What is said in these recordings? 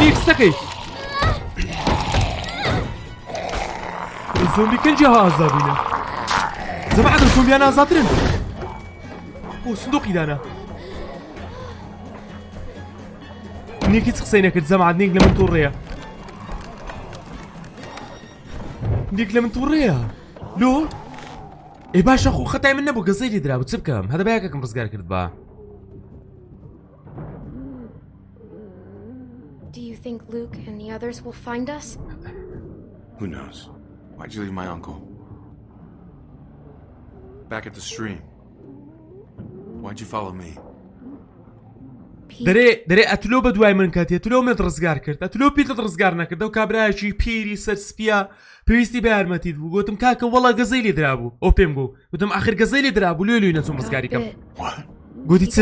الزومبي يستقي الزومبي كان جهة أزابينا زعما عاد الزومبي أنا أزاترن وصندوقي دانا نيكي تخصينا كنت زعما عاد نيك لمن توريها نيك لمن توريها لو اي باش اخو خطا منا بو قصيدي درا تسبكم هذا بهاك كم رزقار كرد think Luke and the others will find us? Who knows? Why'd you leave my uncle? Back at the stream. Why'd you follow me? دەرێ دەرێ ئەتلۆ بە دوای من کاتێ تلۆ منێت ڕزگار کرد ئەتلۆ پیتت ڕزگار نەکرد و کابراایکی پیری سەرسپیا پێویستی بە یارمەتیت بوو گوتم کاکە وڵا گەزەی لێ درابوو ئەو پێم بوو گوتم ئاخر گەزەی لێ درابوو لێ لوی نەچوم ڕزگاریکەم گوتی چ؟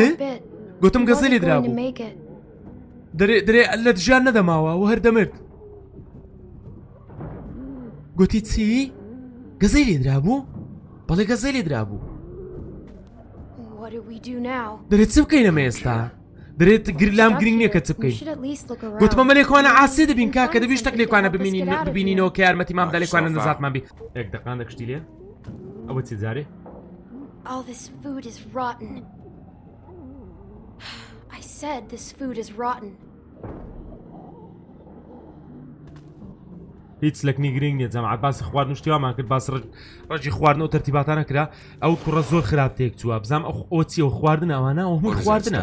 گوتم گەزەی لێ درابوو درێ لە دژیان نەدەماوە و هەر دەمرد گوتی چی؟ گەزەی لێدرا بوو؟ بەڵێ گەزەی لێدرا بوو دەرێت چ بکەینەمە ئێستا درێت گرلام گرنگ نییە کە چ بکەین گوتمە مە لێکوانە ئاسی دەبین کا کە دەبیشتەک لێکوانە ببینین ببینینەوە کە یارمەتی مام دا لێکوانە نزاتمان بی ێک دەقان دەکشتی لێ ئەوە چی جارێ؟ All this food is rotten. said this food is rotten. هیچ لەک نیگرنگ نیە جەماعات باس خواردن شتیوامان کرد باس ڕژی خواردن و تەرتیباتانە کرا ئەو کوڕە زۆر خراپتێک چووە بزانام ئەو ئۆچی و خواردن ئەوانە و هەموو خواردنە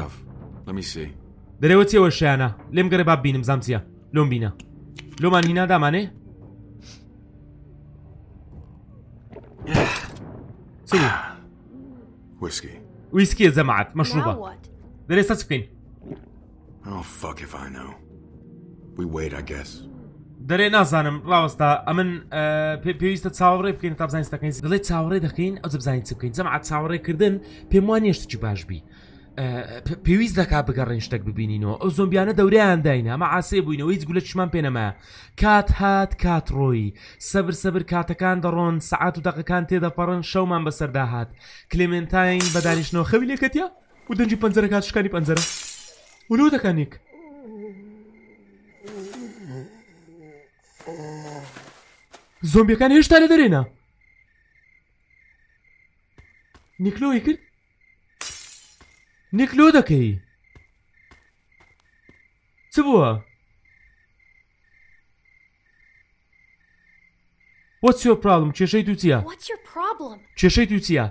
دەرەوە چێوە شیانە لێم گەرە با بینم زام چیە لۆم بینە لۆمان هینا دامانێ ویسکی ویسکی جەماعات مەشروبە دەرێ سەچ بکەین Oh, fuck if I know. We wait, I guess. دەرێ نازانم ڕاوەستا ئەمن پێویستە چاوەڕێ بکەین تا بزانستەکەین دەڵێ چاوەڕێ دەکەین ئەو بزانین چ بکەین جەمع چاوەڕێکردن پێم وان نیشتێکی باشبی. پێویست دەکا بگەڕێن شتێک ببینینەوە ئەو زۆمبیانە دەوریان داینە ئەمە ئاسێ بووینەوە هیچ گولە چمان پێنەما کات هات کات ڕۆی سەبر سەبر کاتەکان دەڕۆن سعات و دەقەکان تێدەپەڕن شەومان بەسەرداهات کلێمنتاین بەدانیشتنەوە خەوی لێکەتە و دەنجی پەنجەرەکات شکانی پەنجەرە ولو دەکەنیک زۆمبیەکان هێشتا لە دەرێنا نیکلۆی کرد نیکلۆ دەکەی چ بووە وەچ پراڵم کێشەی دووچە کێشەی دووچە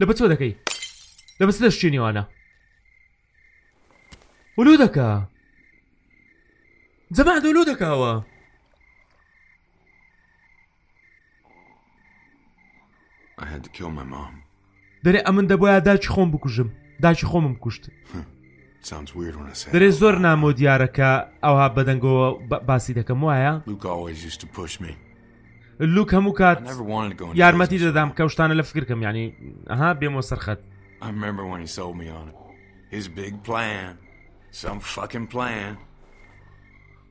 لە بە چۆ دەکەی لە بەس لەشتێنیوانە ولو دەکا جەماعت ولو دەکاوە I had to kill my mom. دەرێ ئەمن دەبە داچی خۆم بکوژم داچی خۆمم کوشت دەرێ زۆر نامۆ دیارەکە ئەوها بەدەنگەوە باسی دەکەم وایە لوک هەموو کات یارمەتی دەدام کە شتانە لە فکرکەم ینی ئەها بێمەوە سەرخەت Some fucking plan.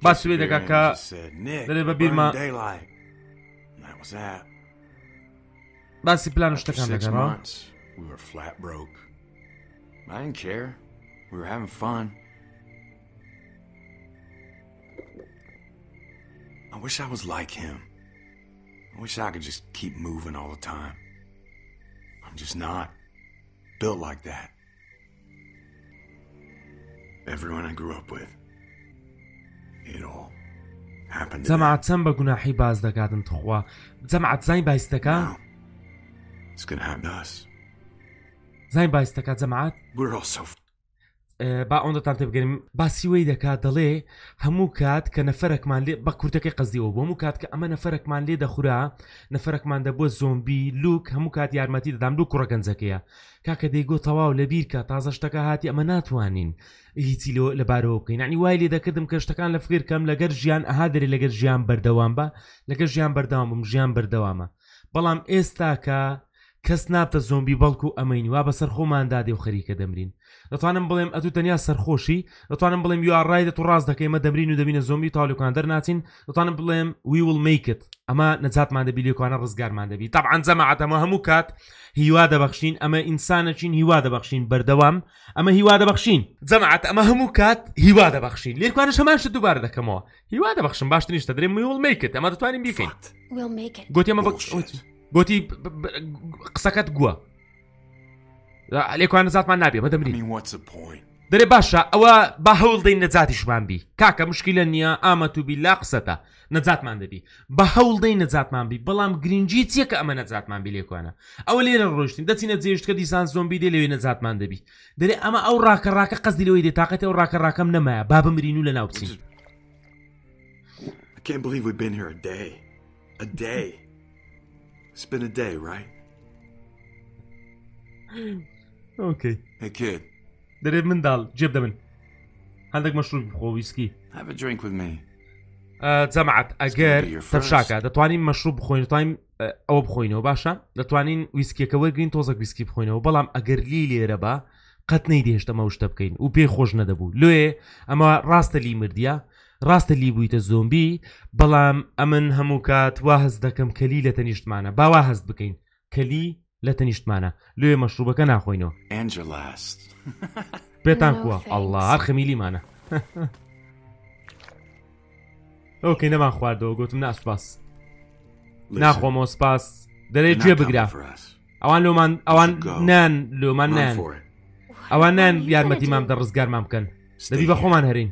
Ma svede kaká dovrebbe Birma... Ma si plánu štakáme, no? We were flat broke. I didn't care. We were having fun. I wish I was like him. I wish I could just keep moving all the time. I'm just not built like that everyone I grew up with. It all happened. جمعت سم بگناحی باز دکاتن تخوا. It's gonna happen to us. We're all so با ئەوەندەتان تێبگەرم باسیوەی دەکات دەڵێ هەموو کات کە نەفرەکمان لێ بە کورتەکەی قزیەوە بۆ هەموو کات کە ئەمە نەفرەکمان لێ دەخورا نەفرەکمان دەبووە زۆمبی لوک هەموو کات یارمەتی دەدام لو کوڕە گەنجەکەیە کاکە دەیگۆ تەواو لە بیرکە تازە شتەکە هاتی ئەمە ناتوانین هیچی لۆ لەبارەوە بکەین ینی وای لێ دەکردم کە شتەکان لە فکر کەم لەگەر ژیان ئەهادری لەگەر ژیان بەردەوام بە لەگەر ژیان بەردەوام بم ژیان بەردەوامە بەڵام ئێستا کە کەس ناتە زۆمبی بەڵکو ئەمەین وا بەسەر خۆماندا دێ و خەریکە دەمرین دەتوانم بڵێم ئەتو تەنیا سەرخۆشی دەتوانم بڵێم یاڕای دە تو ڕاست دەکەیمە دەبرین و دەبینە زۆمبی تاالوکان دەرناچین دەتوانم بڵێم ویول میکت ئەمە نەجاتمان دەبی لێکوانە ڕزگارمان دەبی تاعاان زەمەعاتەمە هەموو کات هیوا دەبخشین ئەمە ئینسانەچین هیوا دەبخشین بەردەوام ئەمە هیوا دەبخشین زەمەعات ئەمە هەموو کات هیوا دەبخشین لێکوانە شەمانش دووبار دەکەمەوە هیوا دەبخشم باشتر نیشتە درێ ویول میکت ئەمە دەتوانین بیکەیت گوتیمە بەکشوتی گوتی قسەکەت گووە لێکوان نزاتمان نابێ بەدەمری دەرێ باشە ئەوە با هەوڵدەی نەجاتیشمان بی کاکە مشکیلە نییە ئامە تو بیلا قسەتە نەجاتمان دەبی بە هەوڵدەی نەجاتمان بی بەڵام گرنگجی چیەکە ئەمە نەجاتمان بی لێکوانە ئەوە لێرە ڕۆشتین دەچینە جێشتکە دیسان زۆمبی دێ لەوێ نەجاتمان دەبی دەرێ ئەمە ئەو ڕاکە ڕاکە قەزی لەوەی دێ تااقەت ئەو ڕاکە ڕاکەم نەمایە با بمرین و لە ناو بچین. can't believe we've been here a day. A day. It's been a day, right? ئۆکەی هەکێت دەرێت منداڵ جێب دەبن هەندێک مەشروب خۆویسکی جەمعات ئەگەر تەفشاکە دەتوانین مەشروب بخۆینتوانین ئەوە بخۆینەوە باشە دەتوانین ویسکیەکە وەرگین تۆزەک ویسکی بخۆینەوە بەڵام ئەگەر لی لێرە بە قەت نەی دێشتەمە شتە بکەین و پێی خۆش نەدەبوو لێ ئەمە ڕاستە لی مردە ڕاستە لی بوویتە زۆمبی بەڵام ئەمن هەموو کات وا هەز دەکەم کەلی لە تەنیشتمانە باوا هەست بکەین کەلی لە تەنیشتمانە لێ مەشروبەکە ناخۆینەوە پێتان کووە ئەله خەمیلیمانە ئەوکەی نەمان خواردەوە گوتم ناسپاس ناخۆمەوە سپاس دەرێت گوێ بگرا ئەوان لۆمان ئەوان نان لۆمان نان ئەوان نان یارمەتی مام دە ڕزگارمان بکەن دەبی بە خۆمان هەرین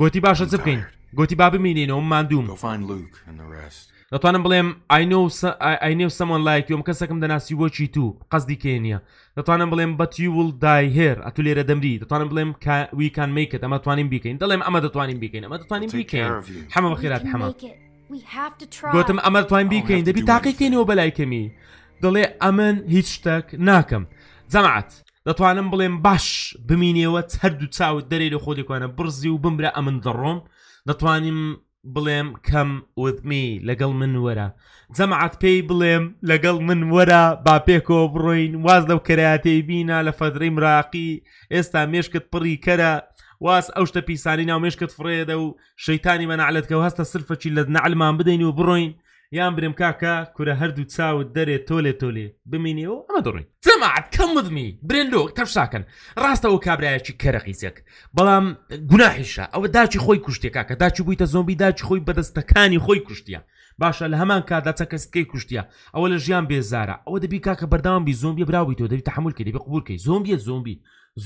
گوتی باشە چ بکەین گوتی با بمینینەوە مادووم دەتوانم بڵێم ئاینێ و سەمان لایکیۆم کەسەکەم دەناسی بۆچی تو قەزدی کێنیە دەتوانم بڵێم بەتیول دای هێر ئەتو لێرە دەمری دەتوانم بڵێم ویکان میکت ئەمە توانین بیکەین دەڵێم ئەمە دەتوانین بیکەین ئەمە دەتوانین بیکەین هەمە بەخیرات هەمە گوتم ئەمە توانین بیکەین دەبی تاقیکەینەوە بەلایکەمی دەڵێ ئەمن هیچ شتێک ناکەم جەماعات دەتوانم بڵێم باش بمینێەوە هەردوو چاوت دەرێ لە خۆدێکوانە برزی و بمرە ئەمن دەڕۆم دەتوانیم بڵێم کەم وتمی لەگەڵ من وەرە جەمعات پێی بڵێم لەگەڵ من وەرە با پێکۆ بڕۆین واز لەو کەراتەی بینە لە فەدرەی مراقی ئێستا مێشکت پڕی کەرە واز ئەو شتە پیسانی ناو مێشکت فڕێدە و شەیتانی مەنەعلەتکە و هەستە سرفەچی لە نعلمان بدەین و بڕۆین یان برم کاکە کورە هەردوو چاوت دەرێ تۆلێ تۆلێ بمینیەوە ئەمە دڕی جەماعات کەم مدمی برندۆ تەفشاکەن ڕاستەوە کابراایەکی کەرەقیسێک بەڵام گوناحیشە ئەوە داچی خۆی کوشتێ کاکە داچی بوویتە زۆمبی داچی خۆی بەدەستەکانی خۆی کوشتە باشە لە هەمان کادا چەکەستکەی کوشتە ئەوە لە ژیان بێزارە ئەوە دەبی کاکە بەرداوامبی زۆمبی براوی تۆ دەبی تحملکە دەبی قوورکەی زۆمبیە زۆمبی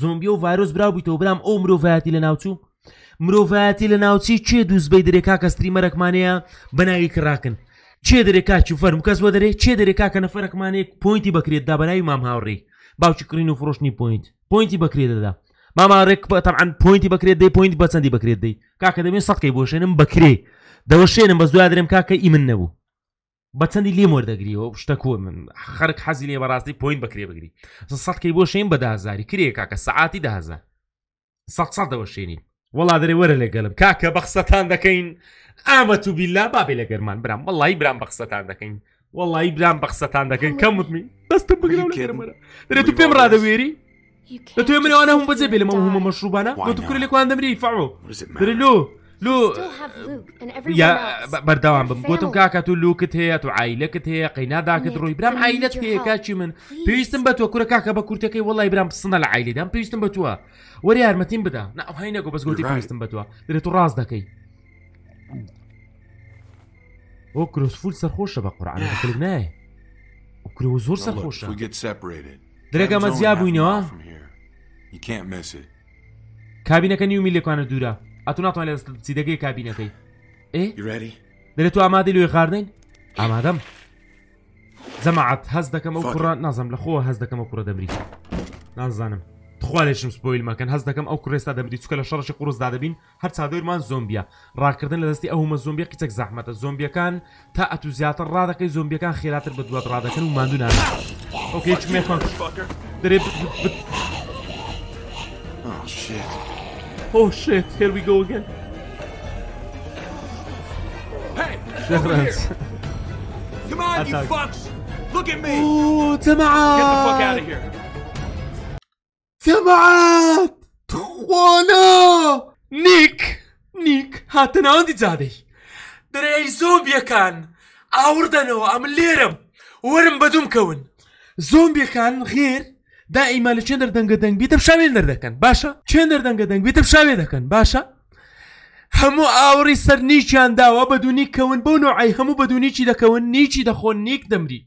زۆمبی و ڤایرۆس براویتەوە برام ئەو مرۆڤایەتی لە ناوچوو مرۆڤایەتی لە ناوچی چێ دووسبەی درێکا کە ستریمەرەکمانەیە بەناوی کڕاکن چێ دەرێکا چ فەرم کەس بە دەرێ چێ دەرێکا کە نەفرەکمانێک پوینتی بکرێت دابەناوی مام هاوڕێ باوکی کڕین و فرۆشتنی پوینت پوینتی بکرێدەدا ماماڕێک بەتەعاان پوینتی بکرێت دەی پوینت بە چەندی بکرێت دەی کاکە دەمێن سەقی بۆشێنم بکرێ دەوەشێنم بە زوای درێم کاکە ئیمن نەبوو بە چەندی لێ مردەگریەوە شتە کۆ من خەرک حەزی لێ بەڕاستی پوین بکرێ بگری سەقی بۆ شێن بە دازاری کرێ کاکە سعاتی دازار سەق سەڵ دەوەشێنین وڵا دەێ وەرە لە گەلم کاکە بەخسەتان دەکەین ئامە تو بیلا بابێ لە گەرمان برام وڵی برام بەخسەتان دەکەین وڵی برام بەخسەتان دەکەین کەمتمی دەستە بگرم لێرممەرە دەێت تو پێم ڕادەوێری دەتوێ منەوانە هەم بەجێ بێ لەمە هەمە مەشروبانە بۆ تو کوێ لێکوان دەمری فاو درلو لو يا بەردەوام بم گوتم کاکە تو لوکت هەیە قينا عیلەکت هەیە برام عیلت هەیە كاتشي من پێویستم بە تۆ کورە کاکە بە کورتەکەی برام پسنە لە عیلدام پێویستم بە توە وەری بدا ناهی نەگو بس پێویستم بە توە درێت تو ڕاست دەکەی ئۆ کرۆسفول سەرخۆشە بە او نایە کرۆ زۆر سەرخۆشە درێگەمە زیاب بووینەوە کابینەکە نیومی لێکوانە دوره ئەتو ناتوان لە چیدەگەی کابینەکەی ئێ دەێت تو ئامادە لێ خاردین ئامادەم زەماعات هەز دەکەم و کوڕ نازم لە خۆ هەز دەکەم و کوڕە دەبری نازانم خوالێشم سپۆیل مەکەن هەز دەکەم ئەو کوڕێستا دەبری چکە لە شەڕشی قڕزدا دەبین هەر چادەورمان زۆمبیە ڕاکردن لە دەستی ئەومە زۆمبیە قچەک زەحمەتە زۆمبیەکان تا ئەتو زیاتر ڕادەکەی زۆمبیەکان خێراتر بە دوات ڕادەکەن و مادونان ئۆکێ دەێ Oh shit, here we go again. Hey! Come on, Attack. you fucks! Look at me! Ooh, تمعت! Get the fuck out of here! تمعت! تخوانا! نيك! نيك هاتنا عندي زادي! دري زومبيا كان! أوردنا وأمليرم! ورم بدوم كون! زومبيا كان غير دائیما لە چێن دەردەنگە دەنگبی تە شاوێن دەردەکەن باشە چێن دەردەنگە دەنگبی تە شاوێ دەکەن باشە هەموو ئاوری سەر نیچیان داوە بە دونی کەون بۆ نوعی هەموو بە دونیچی دەکەون نیچی دەخۆن نیک دەمری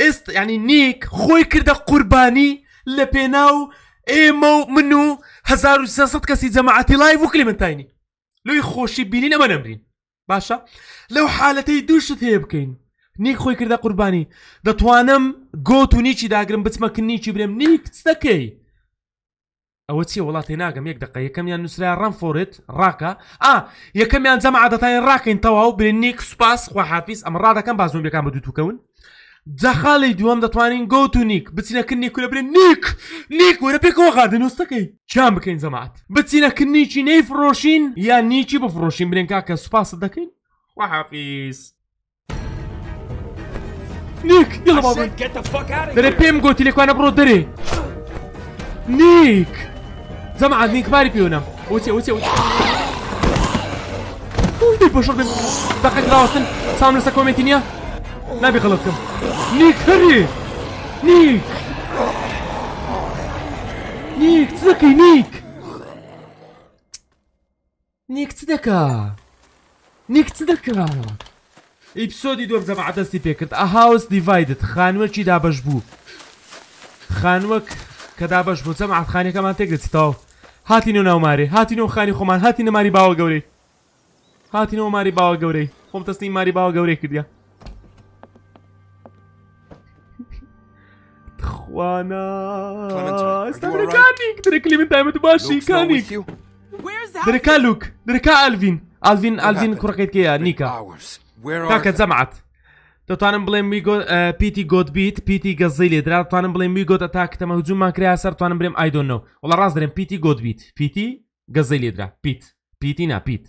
ئێست ینی نیک خۆی کردە قوربانی لە پێناو ئێمە و من و 1970 کەسی جەماعەتی لای وکلی منتاینی لوی خۆشی بینی نەمە نەمرین باشە لەو حالەتەی دووشت هەیە بکەین نیک خۆی کردە قوربانی دەتوانم گۆت و نیچی داگرم بچمەکن نیکی برێم نیک دەکەی ئەوە چی وڵات ناگەم یەک دقە یەکەمیان نووسرا ڕەنفۆرت ڕاکە ئا یەکەمیان جەمە عادەتای ڕاکەین تەواو برنیک سوپاس خواحافیس ئەم ڕادەکەم بازومەکان بە دووتوکەون جەخاڵی دووەم دەتوانین گوت و نیک بچینەکردنی کولە برێن نیک نیک وەرە پێکەوە غادنوستەکەی چیان بکەین زەمات بچینەکردنیی نەی فرۆشین یا نیکی بفرۆشین برێنکا کە سوپاس دەکەین وحافیس. نيك يلا بابا دري بيم قلت لك وانا برو دري نيك زمع نيك ماري بيونا اوتي اوتي اوتي اوتي بشر بيم دقيق راوستن سام لسه لا نبي غلطكم نيك هري نيك نيك تذكي نيك نيك تذكى نيك تذكى ایپسودی دوم ئیپسۆدی دۆم زەمە دەستی پێکرد ئەهاوس دیڤایدت خانوەکی دابش بوو خانوەک کە دابش بوو چەم عاتخانەکەمان نو هاتینە هاتی نو خانی هاتی نو ماری باو باوە هاتی نو ماری باو گەورەی خۆم دەستی ماری باو باوە گەورەی کردیا خوانەکانیکترکلیمتایمت باشی کانی درکا لوک درکا الوین ئالڤین ئالڤین کوڕەکەیت کەیە نیکە. تاکە جەمات دەتوانم بڵێ پیتی گۆت بیت پیتی گەزی لێدرا توانم بڵێ می گۆتە تاکتەمە هجومان کرا سەرتوانم برێم ئایدۆنەوە وڵ ڕاز دەێن پیتی گۆت بیت پیتی گەزی لێدرا پیت پیتی ناپیت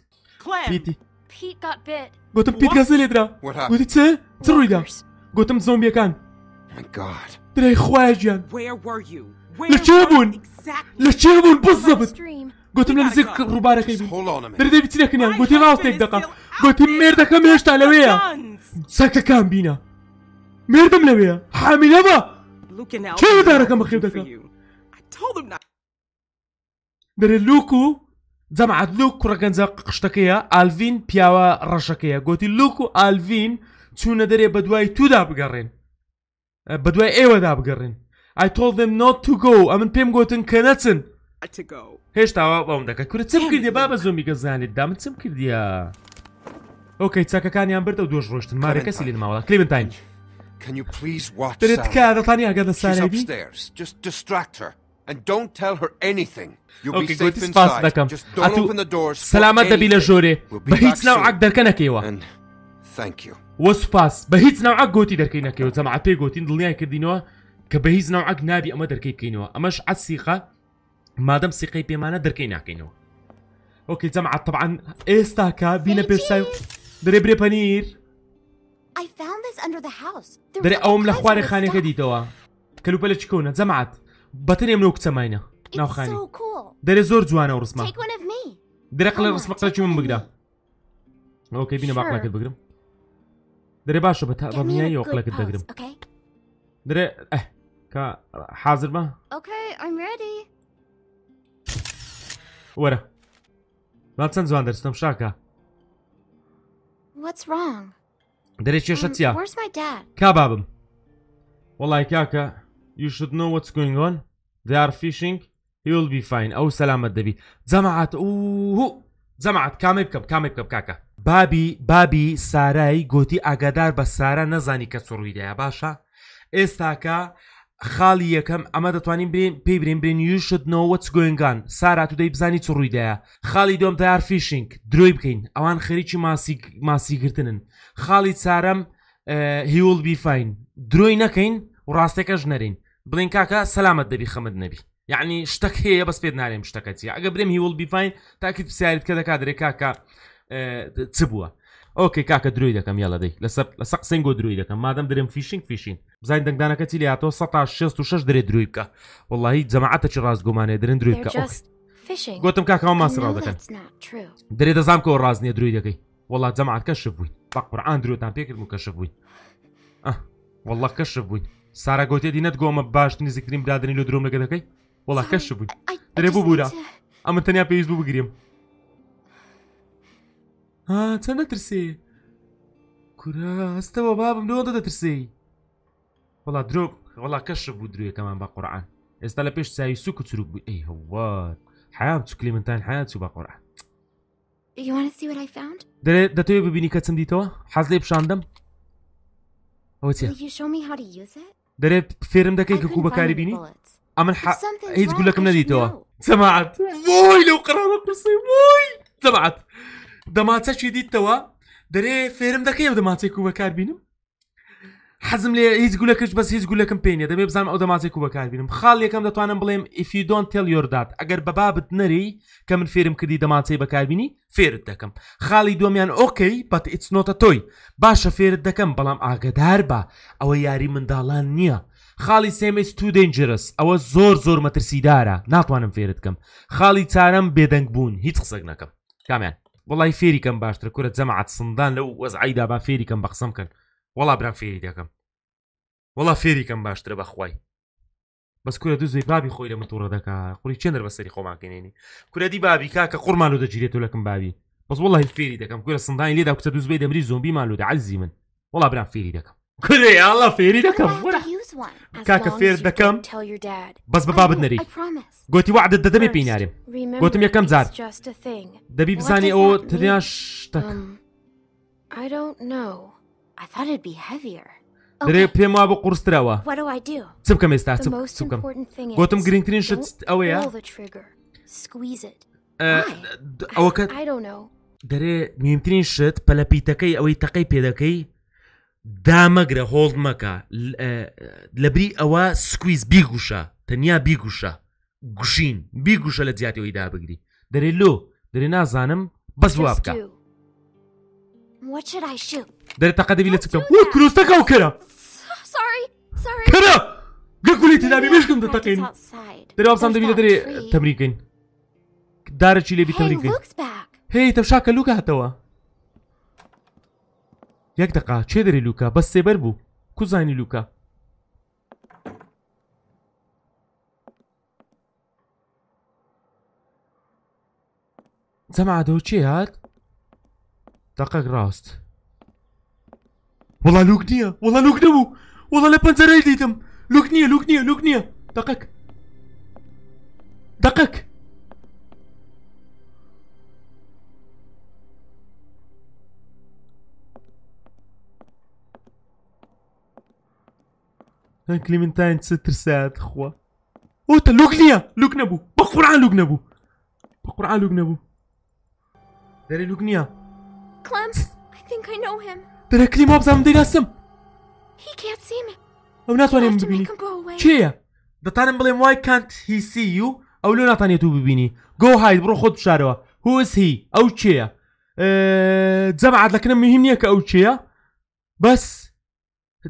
پیتی گوتم پیت گەزی لێدرا گوتی چ چ ڕوویدا گوتم زۆمبیەکان درای خوایان لە چێ بوون لە چێ بوون بزەبت گوتم لە نزیک ڕووبارەکەی دەردەی بچینەکنیان گوتی ڕاستێک دقا لويا ساكا هێشتا بينا ميردا بینە مێردم لەوەیە حامیلەمە چێدارەکەمە خێ دەکە دەرێ لوک و جەمعات لوكو کوڕەکەنجە قشتەکەیە ئالڤین الفين بياوا رشاكيا قلت لوكو الفين تونا دەرێ بدواي تو داب بگەڕێن بدواي ايوا داب بگەڕێن I told them not to go I'm in گوتن کە نەچن هێشتاوا بەم دەکە کورە چم کردی با بە زۆمی گەزانیت دام چم کردیە ئۆکەی چاکەکانیان بردە و دۆش ڕۆشتن مارە کەسی لێ ماوە کلیمنتانج Can you please watch Sarah? She's upstairs. Just distract her. And don't tell her anything. You'll okay, be safe inside. Just don't open the doors سلامت دەبی لە جۆرێ بە هیچ ناوعەک دەرکە نەکەیەوە وەسپاس بە هیچ ناوعەک گوتی دەرکەی نەکەیەوە جەماعەت پێ گوتین دڵنیای کردینەوە کە بە هیچ ناوعەک نابی ئەمە دەرکەی بکەینەوە ئەمەش عەسیقە مادەم سیقەی پێمانە دەرکەی ناکەینەوە اوكي جەمعات طبعا ئێستا کا بینە پێستای درێ برێ پەنیر دەرێ ئەوم لە خوارێ خانەکە دیتەوە كلو لە چکۆنە جەمعات بطني منو كتماينا ناو خاني دري زور جوانا ورسمه دري قلي ڕسمەقە قلت من بگرە ئەوکەی بینە باقڵەکەت بگرم درێ باشە بە ڕمیایی دري اه كا حاضر ما اوكي حازر ريدي وەرە بام چەند جوان دەستم شاکە دەرێ کێشە um, چیا کا بابم وڵای کاکە یشت نۆ وەچ گوینگۆن دیار فیشنگ هیل بیفین ئەو سەلامت دەبی جەماعات و جەماعات کامی بکەم کامی بکەم کاکە بابی بابی سارایی گوتی ئاگادار بە سارە نەزانی کە سڕوویدەیە باشە ئێستاکە خاڵی یەکەم ئەمە دەتوانین برین پێی برین برین یوشتنەوە چگوێنگان سارا تو دەی بزانی چڕوویدایە خاڵی دۆم تار فیشنگ درۆی بکەین ئەوان خەریکی ماسیگرتنن خاڵی چارەم هیول بیفین درۆی نەکەین و ڕاستەکەش نەرین بڵین کاکە سەلامت دەبی خەمت نەبی یعنی شتەک هەیە بەس پێت نارێم شتەکەتی ئەگە برێم هیول بیفین تاکیت پرسیارتکە دەکات درێ کاکە چ بووە ئۆکەی کاکە دروی دەکەم یاڵەدەی لەسەر لە سەق سنگۆ دروی دەکەم مادەم درێم فیشنگ فیشین بزای دەنگدانەکە چی لاتۆ 16 درێ دروی بکە وڵی جەماعتە چی ڕازگومانێ درن دروی بکە گوتم کاکەوە ماسرااو دەکەن درێ دەزانام کەەوە ڕاز نیە دروی دەکەی وڵات جەماعات کەشف بووین بە قورآان درۆتان پێکرد و کەشف بووین وڵ کەشف بووین سارا گوتێدی نەت گۆمە باش نزیکترین برادنی لە درۆم لەگە دەکەی وڵات کەشف بووین درێ بوو بوورە ئەمە تەنیا پێویست بوو بگریم چەند نەترسێ کوراستەوە بابم لەوە دەترسی وڵا درۆک وڵا کەشە بوو درێتەمان بە قورعان ئێستا لە پێش ساوی سوک و چروک بوو ئەی هەوار حیام چ کلیمنتان حیات و بە قورعان دەێت دەتەوێت ببینی کە چم دیتەوە حەز لێ پیشاندەم ئەوە دەرێت فێرم دەکەی کە کوو بەکاری بینی ئەمن هیچ گولەکەم نەدیتەوە سەماعات وۆی لەو قرارە قرسی وۆی دەمات دەماچە چی دیتەوە دەرێ فێرم دەکەی ئەو دەماچێک و بەکار بینم حەزم لێ هیچ گولەکەش بەس هیچ گولەکەم پێینە دەبێ بزانم ئەو دەمازێک و بەکاربینم خاڵ یەکەم دەتوانم بڵێم ئیفیدۆن تێلیۆردات ئەگەر بە بابت نەری کە من فێرم کردی دەماچەی بەکاربینی فێرت دەکەم خاڵی دۆمیان ئۆکەی بەت ئیتسنۆتە تۆی باشە فێرت دەکەم بەڵام ئاگدار بە ئەوە یاری منداڵان نییە. خاڵی سێمەس تو دەنجرس ئەوە زۆر زۆر مەترسیدارە ناتوانم فێرت بکەم خاڵی چارەم بێدەنگ بوون هیچ قسەک نەکەم کامیان وڵی فێریکەم باشتر کورە جەماعات سندان لەو وەزعیدا با فێریکەم بەخسم کرد والله برام فيري فێری دەکەم وڵا فێریکەم باشترە بەخوای بەس کورە دوزی بابی خۆی لە متوڕە دەکا قوری چندر بەسەری خۆماکەێنی کورەدی بابی کاکە قڕمان و دەگیرێت و لەکەم بابی فيري وڵی فێری دەکەم کورە سندانی لێدا کوچە دوزبی دەمری زۆمبی مالودا عزی من والله برام فيري فێری دەکەم کورێ ئاڵا فێری دەکەم کاکە فێر دەکەم بەس بە بابت نەری گوتی وعدت دەدەمێ پێینارێم گوتم یەکەم زار دەبی بزانانی او تریان شتەکە I don't know. درێ پێم وا بە قورسراوە چ بکەم ئێستا بکەم گوتم گرنگترین شت ئەوەیە ئەوەکە دەرێ میمترین شت پەلەپیتەکەی ئەوەی تەقەی پێدەکەی دامەگرە هۆڵ مەکە لەبری ئەوە سکویز بیگوشە تەنیا بیگوشە گوشین بیگوشە لە جیاتەوەی دابگری دەرێ لۆ دەرێ نازانم بەس وا بکە. What should I shoot? داري تقدمي بيلي تكم وكلو تكا وكرا Sorry sorry كرا قلقولي تدابي مش كنت تقين داري وابسام دبي داري تمرين كين داري تشيلي بي تمرين كين هي تبشاك لوكا هتوا يك دقا چه داري لوكا بس سيبر بو كو زاني لوكا زمع دو چه هات دقق راست والله لوكنيا والله لوكنيا والله لا لبنزري ديتم لوكنيا لوكنيا لوكنيا دقق دقق oh, كان كليمنتاين ست ساعات خوا اوتا لوكنيا لوكنبو بقرعان لوكنبو بقرعان لوكنبو داري لوكنيا Clem. I think I know him. ترى كلي ما بزام دي ناسم. He can't see me. أو ناتواني ببینی. چیه؟ دەتانم بڵێم وای کانت هیسی و ئەو لۆ ناتانێت و ببینی گۆ هاید بڕۆ خۆت بشارەوە هوز هی ئەو چێە جەمعات لەکنم مهم نییە کە ئەو چێە بەس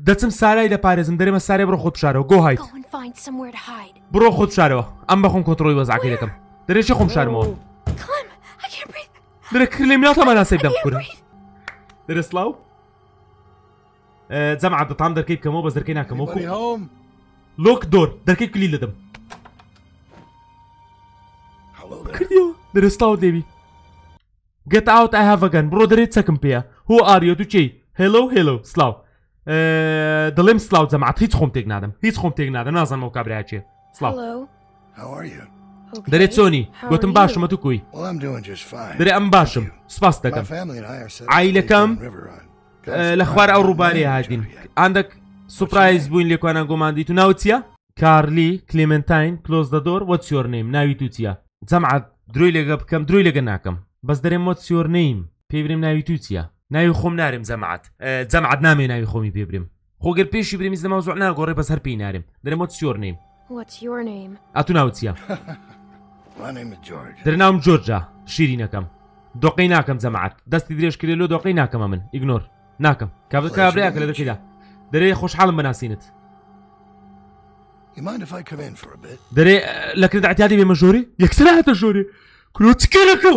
دەچم سارای لە پارێزم دەرێمە سارێ بڕۆ خۆت بشارەوە گۆ هاید بڕۆ خۆت بشارەوە ئەم بەخۆم کۆتڕۆی وەزعکەی دەکەم دەرێکی خۆم شارمەوە There are kriminalta mana sai dan kura. There is slow. كمو بس دركينا كموكو لوك دور دركيب كليل لدم كرديو there is loud get out I have a gun brother it's a compare who are you to chase hello hello slow the limb slow زعما He's home تيجنا دم He's home دم نازل Nazan برياتشي slow hello how are you دەرێ چۆنی گوتم باشمە تو کوی درێ ئەم باشم سپاس دەکەم عیلەکەم لە خوار ئەو ڕووبارەی هاژین ئەندەك سوپایز بووین لێکوانە گۆماندی تو ناو چییە؟ کارلی کلمنتاین کلۆز دەدۆر وە چۆر نیم ناوی تو چییە؟ جەمعات دروی لەگە بکەم دروی لەگە ناکەم بەس دەرێم وە چۆر نیم پێبرم ناوی تو چییە؟ ناوی خۆم نارم جەمعات جەمعات نامێ ناوی خۆمی پێبرم خۆگەر پێشی برمی زەمە زۆ ناگۆڕێ بەس هەر پێی نارم دەرێم وە چۆر نیم. What's your name? ئەتو ناو چییە؟ دەرناوم جۆرجا شیرینەکەم دۆقی زمعت جەماعات دەستی درێژکرێ لو دۆقی ناکەمە من ئیگنۆر ناکەم کابل کابراکە لە دەکەدا دەرێ خۆشحاڵم بەناسیینت دەرێ اه، لەکرد ئاعتیادی بێمە ژۆری یەکسرا هاتە ژۆری کلوچکەەکە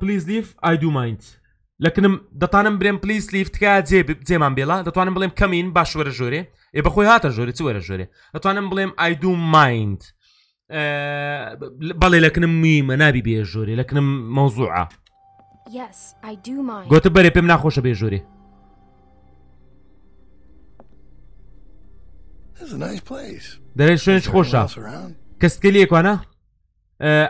پلیز لیف ئای دو مایند اه، لەکنم دەتوانم برێم پلیس لیفتکە جێمان بێڵا دەتوانم بڵێم کەمین باش وەرە ژۆرێ ێ بەخۆی هات ژۆری چ وەرە ژۆرێ دەتوانم بڵێم ئای دو مایند بەڵێ لەکنم میمە نابی بێژۆری لەکنم مەوزوعە گۆتە بەرێ پێم ناخۆشە بێژۆری دەرێ شوێنش خۆشە کەستکەلیەکوانە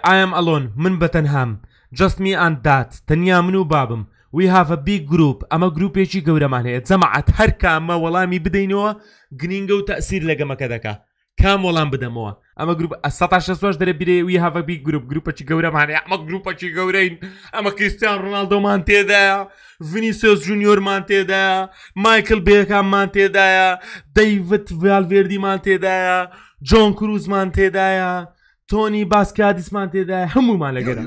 ئایم ئەلۆن من بەتەنهام جستمی ئەن دات تەنیا من و بابم وی هاە بی گروپ ئەمە گروپێکی گەورەمان هەیە جەماعات هەر کامە وەڵامی بدەینەوە گرینگە و تەسیر لەگەمەکە دەکا کام وەڵام بدەمەوە ئەمە گروپ سەش دەرە برێ وی هاڤەبی گروپ گروپەکی گەورەمانێ ئەمە گروپەکی گەورەین ئەمە کریسیان ڕناالدۆمان تێدایە ڤنیسۆس جونیۆرمان تێدایە مایکل بێکانمان تێدایە دەیڤت ڤالڤێردیمان تێدایە جۆن کروزمان تێدایە. تۆنی باسکیادیسمان تێدایە هەمومان لەگەرە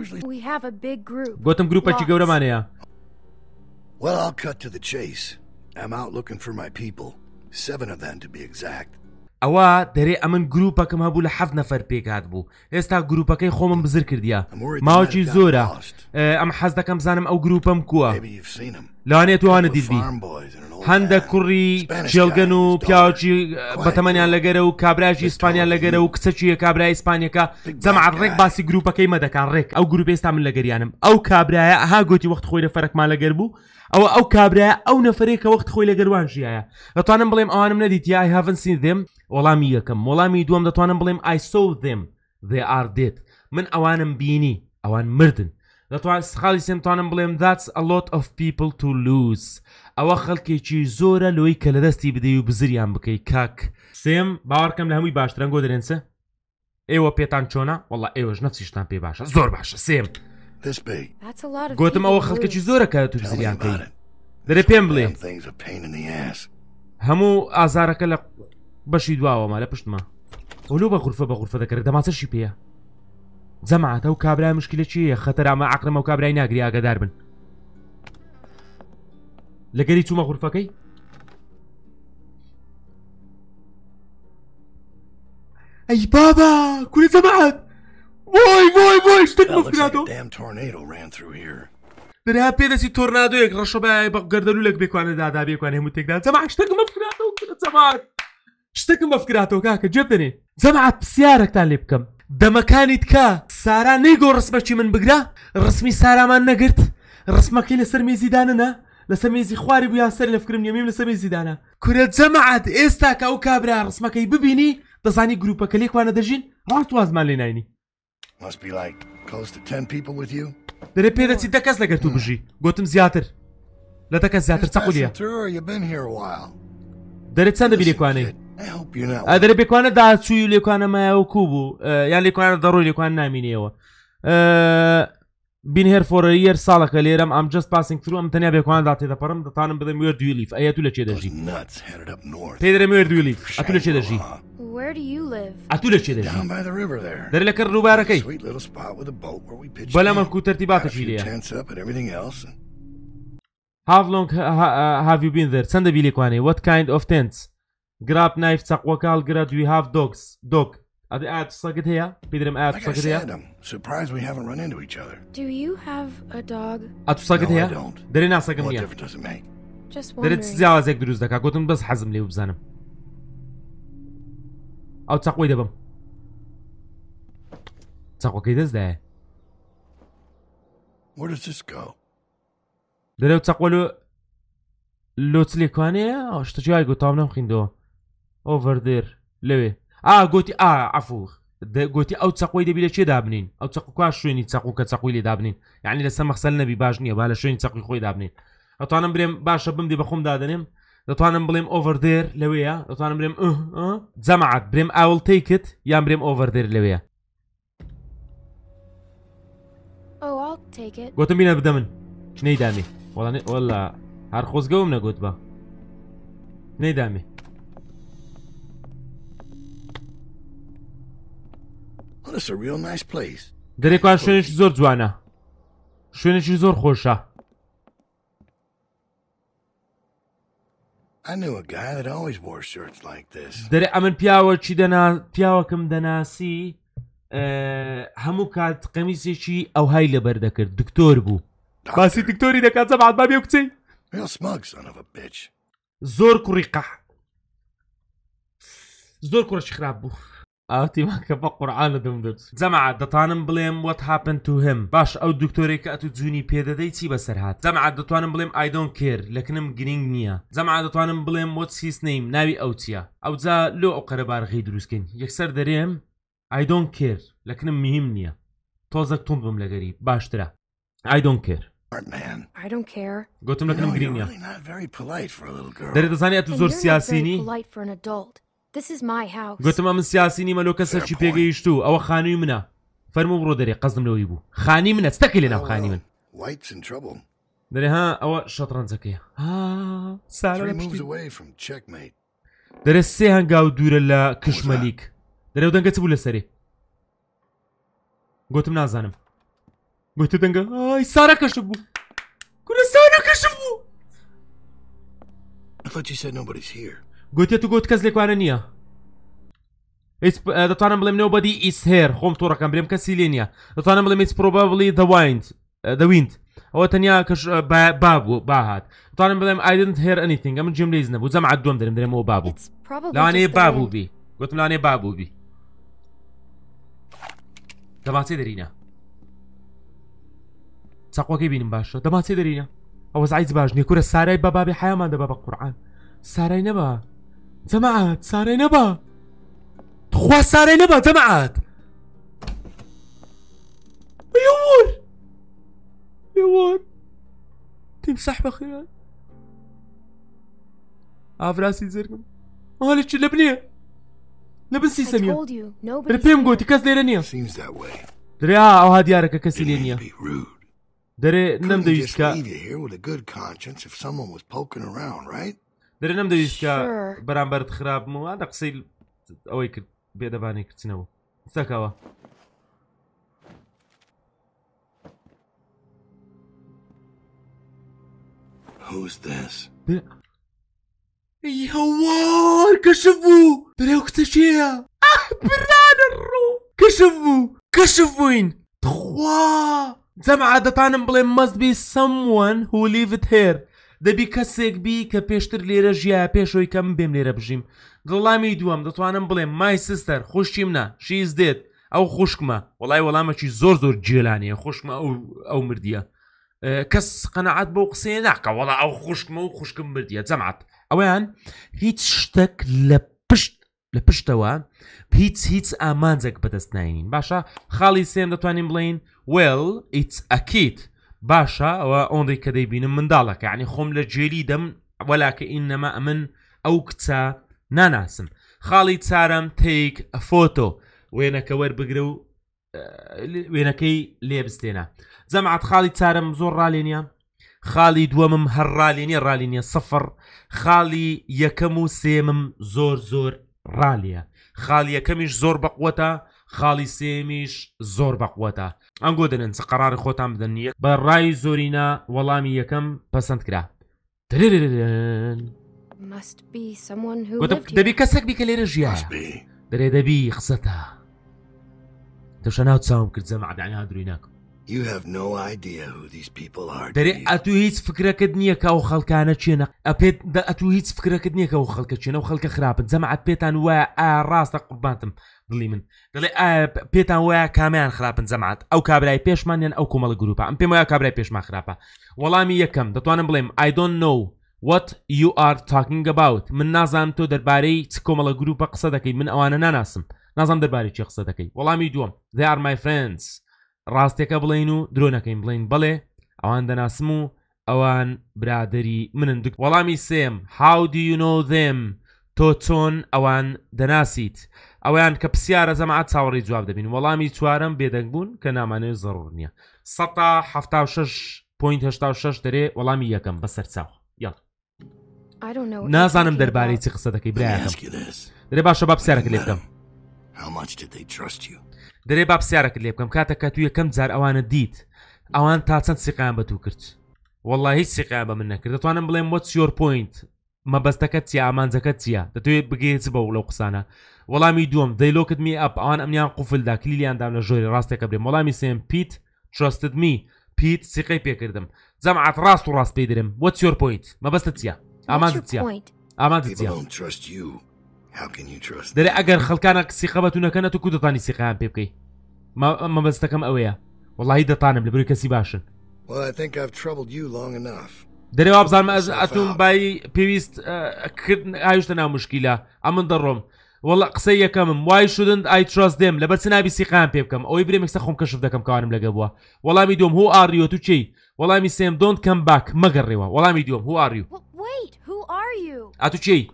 گوتم گروپەکی گەورەمانەیە Well, I'll cut to the chase. I'm out looking for my people. Seven of them to be exact. ئەوە دەرێ ئەمن گرروپەکەم هەبوو لە حەف نەفەر پێکات بوو ئێستا گرروپەکەی خۆمم بزر کردیا ماوەکی زۆرە ئەم حەز دەکەم زانم ئەو گرروپەم کووە لاانێت وانە دیبی هەندە کوڕی جێلگەن و پیاوکی بەتەمەنیان لەگەرە و کابراژی ئیسپانیا لەگەرە و کچەچیە کابرای ئیسپانیەکە جەمع ڕێک باسی گرروپەکەی مەدەکان ڕێک ئەو گرروپ ئێستا من لەگەریانم ئەو کابرایە ئەها گوتی وەخت خۆی لە فەرەکمان لەگەر بوو ئەوە ئەو کابراە ئەو نەفرێکە وەخت خۆی لە گەروان ژایە دەتوانم بڵێم ئەوانم نەدیتی ئای هاڤنسی دێم وەڵامی یەکەم وەڵامی دووەم دەتوانم بڵێم ئایسۆ دێم دێ ئاردێت من ئەوانم بینی ئەوان مردن دەتوان سخالی سێمتوانم بڵێم داس ئەلۆت ئۆف پیپل تو لوس ئەوە خەڵکێکی زۆرە لۆی کە لە دەستی بدەی و بزریان بکەی کاک سێم باوەڕکەم لە هەمووی باشترەنگۆ دەرێنسە ئێوە پێتان چۆنا وڵا ئێوەش نەفسیشتان پێ باشە زۆر باشە سێم. گوتم ئەوە خەڵکەکی زۆرە کە تو زریان کەی دەرێ پێم بڵێ هەموو ئازارەکە لە بەشی دواوەمە لە پشتمە ئەولو بە غورفە بە غورفە دەکرێت دەماچەشی پێە جەماعەتە و کابرای مشکلە چیە خەتەرامە عقرمە و کابرای ناگری ئاگدار بن لەگەری چوومە غورفەکەی ئەی بابا کولی جەماعەت وای وای وای شتێک مفراتەوە دەریا پێدەسی تۆرنادۆیەک ڕەشەبای بە گەردەلوولک بێکوانە دادا بێکوان هەموو تێکدا جەما شتێکم مفراتەوە جەمات شتێکم بەفکراتەوە کاکە جێبدەنێ جەما پرسیارێکتان لێ بکەم دەمەکانیت کا سارا نەیگۆ ڕسمەکی من بگرا ڕسمی سارامان نەگرت ڕسمەکەی لەسەر مێزیدانەنا لەسەر مێزی خواری بوویان سەر لە فکرم نیمیم لەسەر مێزیدانە کورە جەمەعات ئێستا کە ئەو کابرا ڕسمەکەی ببینی دەزانی گروپەکە لێکوانە دەژین ڕاست وازمان لێ ناینی Must be like close to 10 people with you. دەرێ پێدەچی دە کەس لەگەر تو hmm. بژی گوتم زیاتر لە دەکە زیاتر چقولیە دەرێت چەندە بیرێکوانەی ئەدرێ بێکوانە داچووی لێکوانە مایەوەکو بوو یان لێکوانە دەڕۆی لێکوان نامینەوە بینهێر فۆرەیەر ساڵەکە لێرەم ئەم جست پاسنگ تر ئەم تەنیا بێکوان داتێ دەپەڕم دەتانم بدەم وێر دویلیف ئەیە تو لە چێ دەژی پێدرە وێر دویلیف ئە تو لە چێ دەژی Where do you live? أتو ليش Down by the river there. دار لك الربارة كي. Sweet little spot with a boat where we pitch بلا Tents up and everything else. How long have you been there? سند bili kwani. What kind of tents? Grab knife تقوى كال grab. we have dogs? Dog. Are قاعد تصقد هي؟ بيدرم قاعد تصقد هي؟ I'm surprised we haven't run into each other. Do you have a dog? أتصقد هي؟ داري نعصقد هي. What difference does it make? Just wondering. او تصقوي دابا تصقوا كيداز داه Where does this go? دلو تصقوا لو لو تليكواني واش تجي قلت لهم خندو اوفر دير لوي اه قلتي اه عفوا قلتي او تسقوي دبي لشي دابنين او تسقو كوا شويني تسقو كتسقوي لي دابنين يعني لسه مغسلنا بباجنيه بالا شويني تسقوي خوي دابنين او انا بريم باش بمدي بخوم دادنم دەتوانم بڵێم ئۆڤەردێر لەوەیە دەتوانم برێم جەماعات برێم ئاول تیکت یان برێم ئۆڤەردێر لەوەیە oh, گوتم بینە بدە من نەیدامی وڵانێ وەلا هەر خۆزگەوم نەگوت بە نەیدامی دەرێکوان شوێنێکی زۆر جوانە شوێنێکی زۆر خۆشە دەرێ ئەمن پیاوە چی دەنا پیاوەکەم دەناسی هەموو کات قەمیسێکی ئەو های لەبەر دەکرد دکتۆر بوو باسی دکتۆری دەکات زەبعات بابێ کچی زۆر کوڕی قەح زۆر کوڕشی خراپ بوو ئاوتیمانکە بە قورآانە دەمدرس جەمع دتانم بڵێم وات هاپن تو هەم باش ئەو دکتۆرێککە ئەتو جوونی پێدەدەی چی بەسەر هاات جەمع دەتوانم بڵێم ئایدۆن کرد لەکنم گرنگ نییە جەمع دەتوانم بڵێم وەت سیس نیم ناوی ئەو چیە ئەو جا لۆ ئەو قەرەبارغی دروستکەین یەکسەر I don't care لەکنم مهم نییە تۆزەک تون بم polite for a little girl. You're not very polite for an adult. This is my house. گوتم من سیاسی نیمە لۆکەسەرکی پێگەیشتو ئەوە خانووی منە فەرمو بڕۆ دەرێ قەزم لەوەی لو يبو خاني منا استكلي ناو خاني من uh, دري ها ئەوە آه، دري دەرە سێ هەنگاو دوورە لە کشمەلیک دەرەو دەنگە چ بوو لەسەری گوتم نازانم گوتە دەنگە ئای سارە سارا كشبو كل سارا كشبو I thought you said nobody's here. گوتێت و گوت کەس نو نییە دەتوانم بڵێم خوم تو ئیس هێر خۆم تۆڕەکەم برێم کەسی لێ نیە دەتوانم بڵێم ئیس پرۆبا او دەوایند دەویند ئەوە با کەش بابوو باهات دەتوانم بڵێم ئایدنت هێر ئەنیتنگ من جم لێز نەبوو جەم عدوم دەرم درێمەوە بابوو لاانەیە بابوو بی گوتم لاانێ بابوو بی دەماچێ دەرینە چاقۆکی بینم باشە دەماچێ دەرینە ئەوە زعیز باش نیە کورە سارای بەبابی حیامان دەبا بە قورعان سارای نەبە جماعت ساري نبا تخوا ساري نبا جماعت مليون مليون تمسح بخيال آه، عاف راسي زرقم مالك آه، لبنية لبن سي سمية ربيم قوتي كاس ليرانيا اه او هادي عارك كاس ليرانيا دري نم يسكا لەرە نەم دەویست کە بەرامبەرت خراپمەوە لە قسەی ئەوەی کرد بێدەبانی کردچنەوە سەکەوە Who's this? هوار كشف بو بريو كتشيا اه بران الرو كشف بو كشف وين تخوا زعما عادة بلي must be someone who leave here دەبی کەسێک بی کە پێشتر لێرە ژیە پێشۆی کەم بێم لێرە بژیم دڵامی دووەم دەتوانم بڵێم مای سستەر خوشتیم نا شیز دێت ئەو خوشکمە وڵای وەڵامەکی زۆر زۆر جێلانیە خوشمە ئەو مردیە کەس قەنەعات بۆ قسێ ناکە وڵا ئەو خوشکمە و خوشکم مردیە جەمات ئەویان هیچ شتێک لە پشت لە پشتەوە هیچ هیچ ئامانجێک بەدەست نین باشە خاڵی سێم دەتوانین بڵین وێل ئیت ئەکییت باشە ئەوە ئەوەندەی کە دەیبینم منداڵەکە ینی خۆم لە جێلی دەم وەلاکە ئینەما ئەمن ئەو کچە ناناسم خاڵی چارەم تیک فۆتۆ وێنەکە وەربگرە و وێنەکەی لێبستێنە زەمعات خاڵی چارەم زۆر ڕالێنە خاڵی دووەمم هەر ڕالێنی ڕالینە سەفر خاڵی یەکەم و سێمم زۆر زۆر ڕالیە خاڵ یەکەمیش زۆر بەقوتە خاڵی سێمیش زۆر بەقوەتە ئەنگۆ دەنن چ قرارڕی خۆتان بدەن یەک بە ڕای زۆرینە وەڵامی یەکەم پەسەند کرا دەبی کەسێک بیکە لێرە ژیاش دەرێ دەبی قسەتە دەشە ناو چاوم کرد زەمەعدانیان دروی ناکەم دەێ ئەتو هیچ فکرەکەت نییە کە ئەو خەڵکانە چێنە ئەپێت ئەتو هیچ فکرەکەت نییە کە ئەو خەڵکە چێنە و خەڵکە خراپن جەمەعات پێتان وایە ئاڕاستە قوبانتم دڵی من دەڵێ پێتان وایە کامیان خراپن زەمات ئەو کابرای پێشمانیان ئەو کۆمەڵ گروپە ئەم پێم وایە کابرای پێشما خراپە وەڵامی یەکەم دەتوانم بڵێم ئایدۆن نو what you are talking about من نازانم تۆ دەربارەی چ کۆمەڵە گروپە قسە دەکەی من ئەوانە ناناسم نازانم دەربارەی چی قسە دەکەی وەڵامی دووەم they are my friends ڕاستێکە بڵین و درۆنەکەین بڵین بڵێ ئەوان دەناسم و ئەوان برادری منن وەڵامی سێم how do you know them تۆ چۆن ئەوان دەناسیت ئەویان کە پرسیارە زەماعات چاوەڕی جواب دەبین وەڵامی چوارم بێدەنگ بوون کە نامانێت زەڕور نییە 16.6 دەرێ وەڵامی یەکەم بەسەر چاوە یا نازانم دەربارەی چی قسە دەکەی برای دەێ باشە با پرسیارەکە لێ بکەم دەرێ با پرسیارەکە لێ بکەم کاتەکە تو یەکەم جار ئەوانە دیت ئەوان تا چەند سیقیان بە تو کرد وله هیچ سیقیا بە من نەکرد دەتوانم بڵێم وە سیۆر پوینت مەبەستەکە چی ئامانجەکە چییە دەتوێت بگێت بە و لەو قسانە وەڵامی دوم دەیلۆکت می ئەپان ئەمیان قوفلدا کلیلیاندام لە ژۆری ڕاستێکە برێ وەڵامی سێم پیت ترستت می پیت سیقی پێکردم زەم عات ڕاست و ڕاست پێ درم وە چۆر پویت مەبەستە چیە ئامان چیە ئامان دەرێ ئەگەر خەکانە سیخەبەتونەکەنە تو کو دەتانی سیقیان پێ بکەی مەبەستەکەم ئەوەیە وڵی دەتانم لە بری کەسی باشن دەرێ وابزانمە ئەتون بای پێویست کردن ئاویشتە ناو مشکیلە ئەمن دەڕۆم وڵە قسە یەکەمم وای شدن ئای تراست دێم لە بەر نابی سیقام پێ بکەم ئەوەی برێمێکسە خۆم کەشف دەکەم کارم لەگە بووە وەڵامی دوم هو ئاریۆ تو چی وەڵامی سێم دۆن کەم باک مەگەڕێەوە وەڵامی دوم هو ئاریو ئاتو چی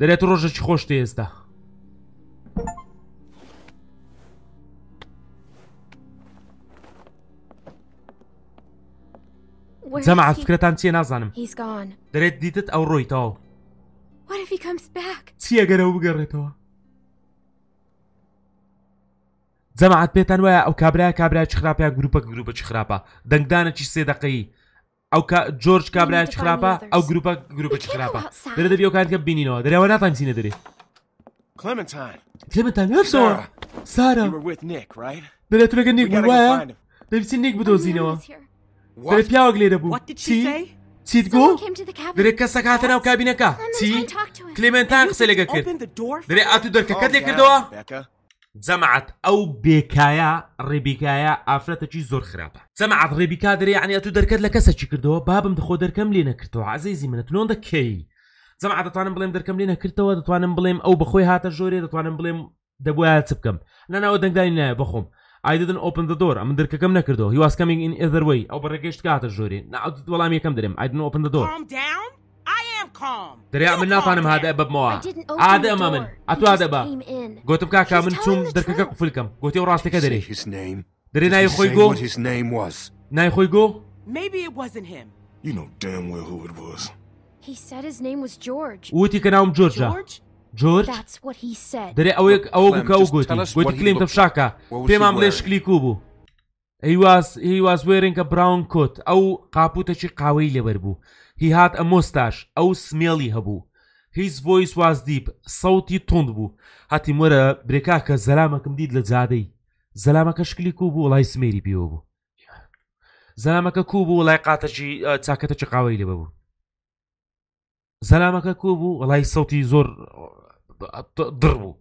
دەرێت ڕۆژە چی خۆش ئێستا جەمە ئافکرەتان چیە نازانم دەرێت دیتت ئەو ڕۆیتەوە comes back. چیەگەرە و بگەڕێتەوە جەماعات پێتان وایە ئەو کابرای کابرای چ خراپیان گروپە گروپە چ خراپە دەنگدانەی سێدەقەی ئەو جۆرج کابرای چ خراپە ئەو گروپە گروپە چ خراپە دەرە دەبی ئەو کارکە بینینەوە دەرەوە ناتانسیینە دەرێ Clementine. Clementine, you're Sarah. Sarah. You were with Nick, right? دەرێت ترەگە Nick, وایە دەویستی نیک بدۆزینەوە دەرێت پیاوەک لێرە بوو. What did she say? چیت گۆ درێ کەسەک هاتە ناو کابینەکە چی کلێمنتان قسە لەگە کرد درێ ئاتو دەرکەکەت لێ oh, کردەوە جەمعەت ئەو بێکایە ڕێبیکایە ئافرەتەکی زۆر خراپە جەمعەت ڕێبیکا درێ عنی ئەتو دەرکەت لە کەسەکی کردەوە بابم دخۆ دەرکەم لێ نەکردەوە عزیزی منە نۆن دەکەی جەمعەت دەتوانم بڵێم دەرکەم لێ نەکردەوە دەتوانم بڵێم ئەو بەخۆی هاتە ژۆرێ دەتوانم بڵێم دەبە چ بکەم ناناوە دەنگدانی نایە بخۆم I didn't open the door ئەم درکەکەم نەکردو he was coming in either way ئەو بەڕێگەشت کاتە ژۆری نعوت وەڵام یەکەم دەرێم I didn't open the door calm down دەریا من ناتوانم هادە ببمەوە ئادە ئەمە من ئەتو ئادە بە گوتم کاکا من چوم دەرکەکە قفلکەم گوتی و ڕاستەکە دەرێ دەرێ نای خۆی گۆ نای خۆی گۆ Maybe it wasn't him. You know damn well who it was. He said his name was George. وتی کە ناوم جۆرجە. George? جۆر دەێ ئەو ئەو بکە و گوتی کلیم تەپشاکە پێمان بڵێ شکلی کو بوو هیواز هیواز وێرن کە براون کۆت ئەو قاپوتەکی قاوەی لەبەر بوو هی هات ئەمۆستاش ئەو سمێڵی هەبوو هیچ ڤۆیس واز دیپ سەوتی تند بوو هاتی مرە برێکا کە زەلامەکەم دیت لە جادەی زەلامەکە شکلی کو بوو وڵای سمێری پێوە بوو زەلامەکە کو بوو وڵای قاتەکی چاکەتە چقاوەی لەبە بوو زەلامەکە کو بوو وڵای سەوتی زۆر ضربوا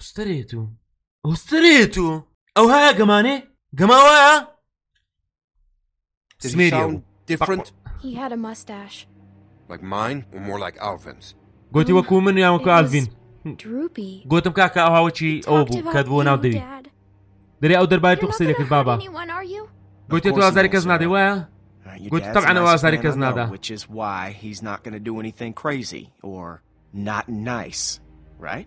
استريتو استريتو او هاي قماني قماوة سميريو different he had a mustache like mine or more like Alvin's قوتي وكو من يا وكو ألفين قوتم كاكا او هاوشي اوبو كذبو ناو دبي دري او درباري تقصي لك البابا قوتي تو ازاري كزنادي ويا قلت طبعا هو ازاري كزنادا which is why he's not gonna do anything crazy or not nice, right?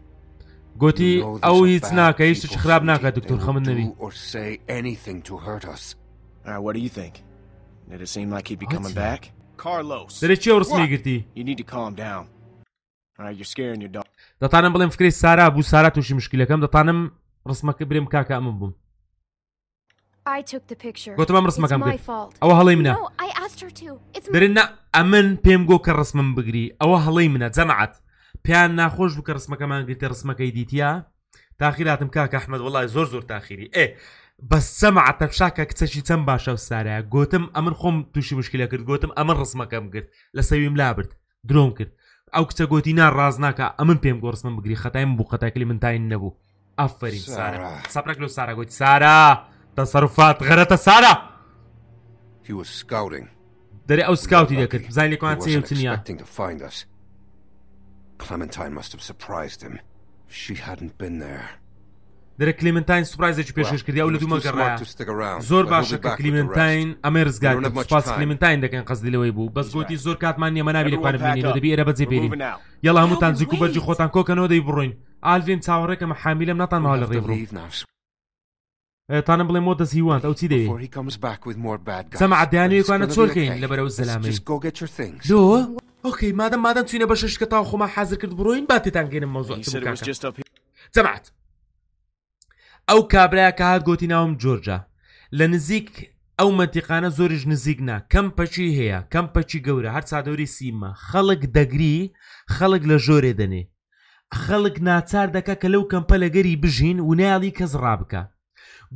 گوتی ئەو هیچ ناکە هیچ خراپ ناکە دکتۆر خەمن or say anything to hurt us. Right, what do you think? Did it seem like he'd be coming back? Carlos. دەرێ You need to calm down. right, you're scaring your dog. دەتانم بڵێم فکری سارا بوو سارا تووشی مشکلەکەم دەتانم ڕسمەکە برێم کاکە ئەمە بووم. گوتمەم ڕسمەکەم ئەوە هەڵی منە دەرێن نە ئەمن پێم گۆ کە ڕسمم بگری ئەوە هەڵی منە جەمعات. پێیان ناخۆش بکە ڕسمەکەمان گرتە ڕسمەکەی دیتیا تاخیراتم کاکە ئەحمد وڵی زۆر زۆر تاخیری ئێ بەس سەمە عتەفشاکە کچەشی چەند باشە و سارایە گوتم ئەمن خۆم تووشی مشکلە کرد گوتم ئەمە ڕسمەکەم کرد لە سەویم لابرد درۆم کرد ئەو کچە گوتی نا ڕاز ناکە ئەمن پێم گۆڕسمم بگری خەتایم بوو خەتاکلی منتاین نەبوو ئەفرین سارا سەپرەك لە سارا گوتی سارا تەسەرفات غەرەتە سارا دەرێ ئەو سکاوتی دەکرد زانانی کوان چ Clementine must have surprised him. She hadn't been there. دەرە کلیمنتین سوپایزێکی پێشکردیا و لە دوومەگەڕ زۆر باشە کە کلیمنتین ئەمە ڕزگارپاس کلیمنتین دەکەن قەزدیلەوەی بوو بەزگوتی زۆر کاتمان نیە مەناوی لەکوانبیێنەوە دەبی ئێرە بەجێ بێری یەڵ هەموو تانزیک و بەرجی خۆتان کۆکەنەوە دەی بڕۆین ئالڤین چاوەڕێکەمە حامیلم ناتان ماوە لە ڕێبڕ. تانم بڵێ مۆ دەزیوان ئەو چی دەوێت سەمەعدیانویکوانە چۆرکەین لەبەرەو زەلامی ئۆکەی مادەم مادەم چینە بە شش کە تا خۆما حەزر کرد بڕۆین باتێتان گەێنم مەوزۆ جەمات ئەو کابراە کە هات گۆتی ناوم جۆرجا لە نزیک ئەو مەتیقانە زۆریش نزیکنا کەم پەچی هەیە کەم پەچی گەورە هەر چادەوری سیمە خەڵک دەگری خەڵک لە ژۆرێ دەنێ خەڵک ناچار دەکە کە لەو کەمپە لەگەری بژین و ناڵی کەس ڕابکە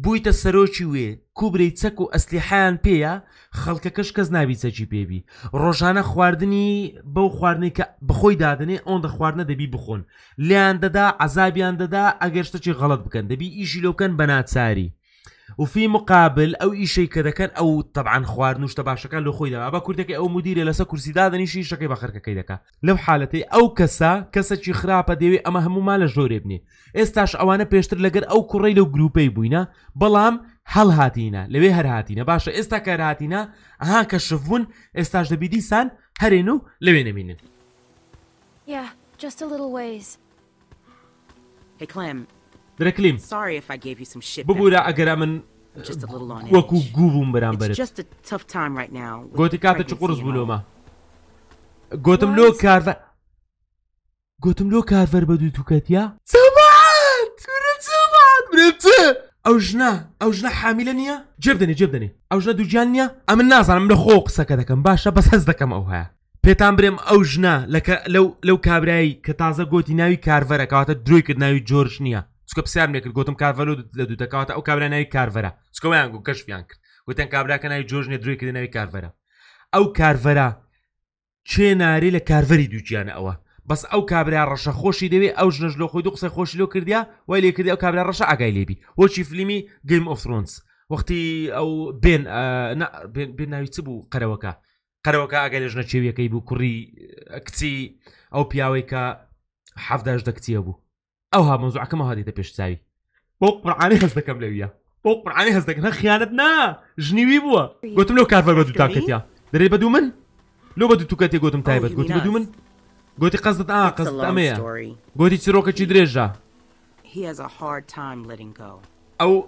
بوویتە سەرۆکی وێ کوبرەی چەک و ئەسلیحیان پێەیە خەڵکەکەش کەس ناوی چەکی پێبی ڕۆژانە خواردنی بەو خواردنی کە بخۆی دادنێ ئەوەندە خواردنە دەبی بخۆن لیان دەدا عذابیان دەدا ئەگەر شتەی غەڵت بکەن دەبی ئیشی لۆکەن بە ناچاری وفی مقابل ئەو ئیشەی کە دەکەن ئەو تەبعاان خواردن شتە باشەکان لە خۆیدا با کورتەکە ئەو مدیرە لەسەر کورسیدادنیشی شەکەی بەخەرکەکەی دەکە لەو حالەتی ئەو کەسا کەسەکی خراپە دەوێ ئەمە هەمومان لە ژۆرێ بنێ ئێستاش ئەوانە پێشتر لەگەر ئەو کوڕی لەو گروپەی بووینە بەڵام هەڵ هاتیە لەوێ هەرهاتینە باشە ئێستا کە هاتینە ئەها کە شبوون ئێستاش دەبی دیسان هەرێن و لەوێ نەمینن. Yeah, just a little ways. Hey, Clem, درکلیم ببوورە ئەگەرا من وەکو گوبووم بەرامبەر گۆتی کاتە چ قرس بوومە گوتم لۆ کارە گوتم لۆ کارڤەر بە دوو توکەتە ئەو ژنا ئەو ژنە حامیلە نییە جێبدەنی جێبدەنی ئەو ژنە دووجان نییە ئە من نازانم لە خۆ قسەکە دەکەم باشە بەس هەز دەکەم ئەو هەیە پێتان برێم ئەو ژنا لەو کابرایی کە تازە گۆتی ناوی کارڤەرەکەواتە دروی کرد ناوی جۆرج نییە چکە پرسیار مێکرد گوتم کارڤلو لە دووتەکەواتە ئەو کابرانەوەی کارڤەرە چکەیان گو کەشیان کرد وتەن کابراکەناوی جۆژنێ درێکردنەوەی کارڤەرە ئەو کارڤەرە چێ ناری لە کارڤەری دووچیانە ئەوە بەس ئەو کابرا ڕەشە خۆشی دەوێ ئەو ژنەژ لە خۆی دو قسە خۆشی لۆ کردیا وای لێ کردی ئەو کابرا ڕەشە ئاگای لێبی وەچی فلیمی گیم ئۆفرۆنس وەختی ئەو بێن بێن ناوی چ بوو قەرەوەکە قەرەوەکە ئاگای لە ژنە چێویەکەی بوو کوڕی کچی ئەو پیاوێکە حەفداش دەکتیە بوو اوها موضوعك ما هادي پێش چاوی بۆ قورعانی هەز دەکەم لەویە بۆ بوق هەز دەکەن خیانت خيانتنا جني بووە گوتم لەو کارفە بە دووتاکەتیا دەرێ دري بدو من لو بدو توكاتي oh, قلت گوتم تایبەت گوتی بە دوو من گوتی قصدت ئا قەزت ئەمەیە گوتی چیرۆکەکی درێژە ئەو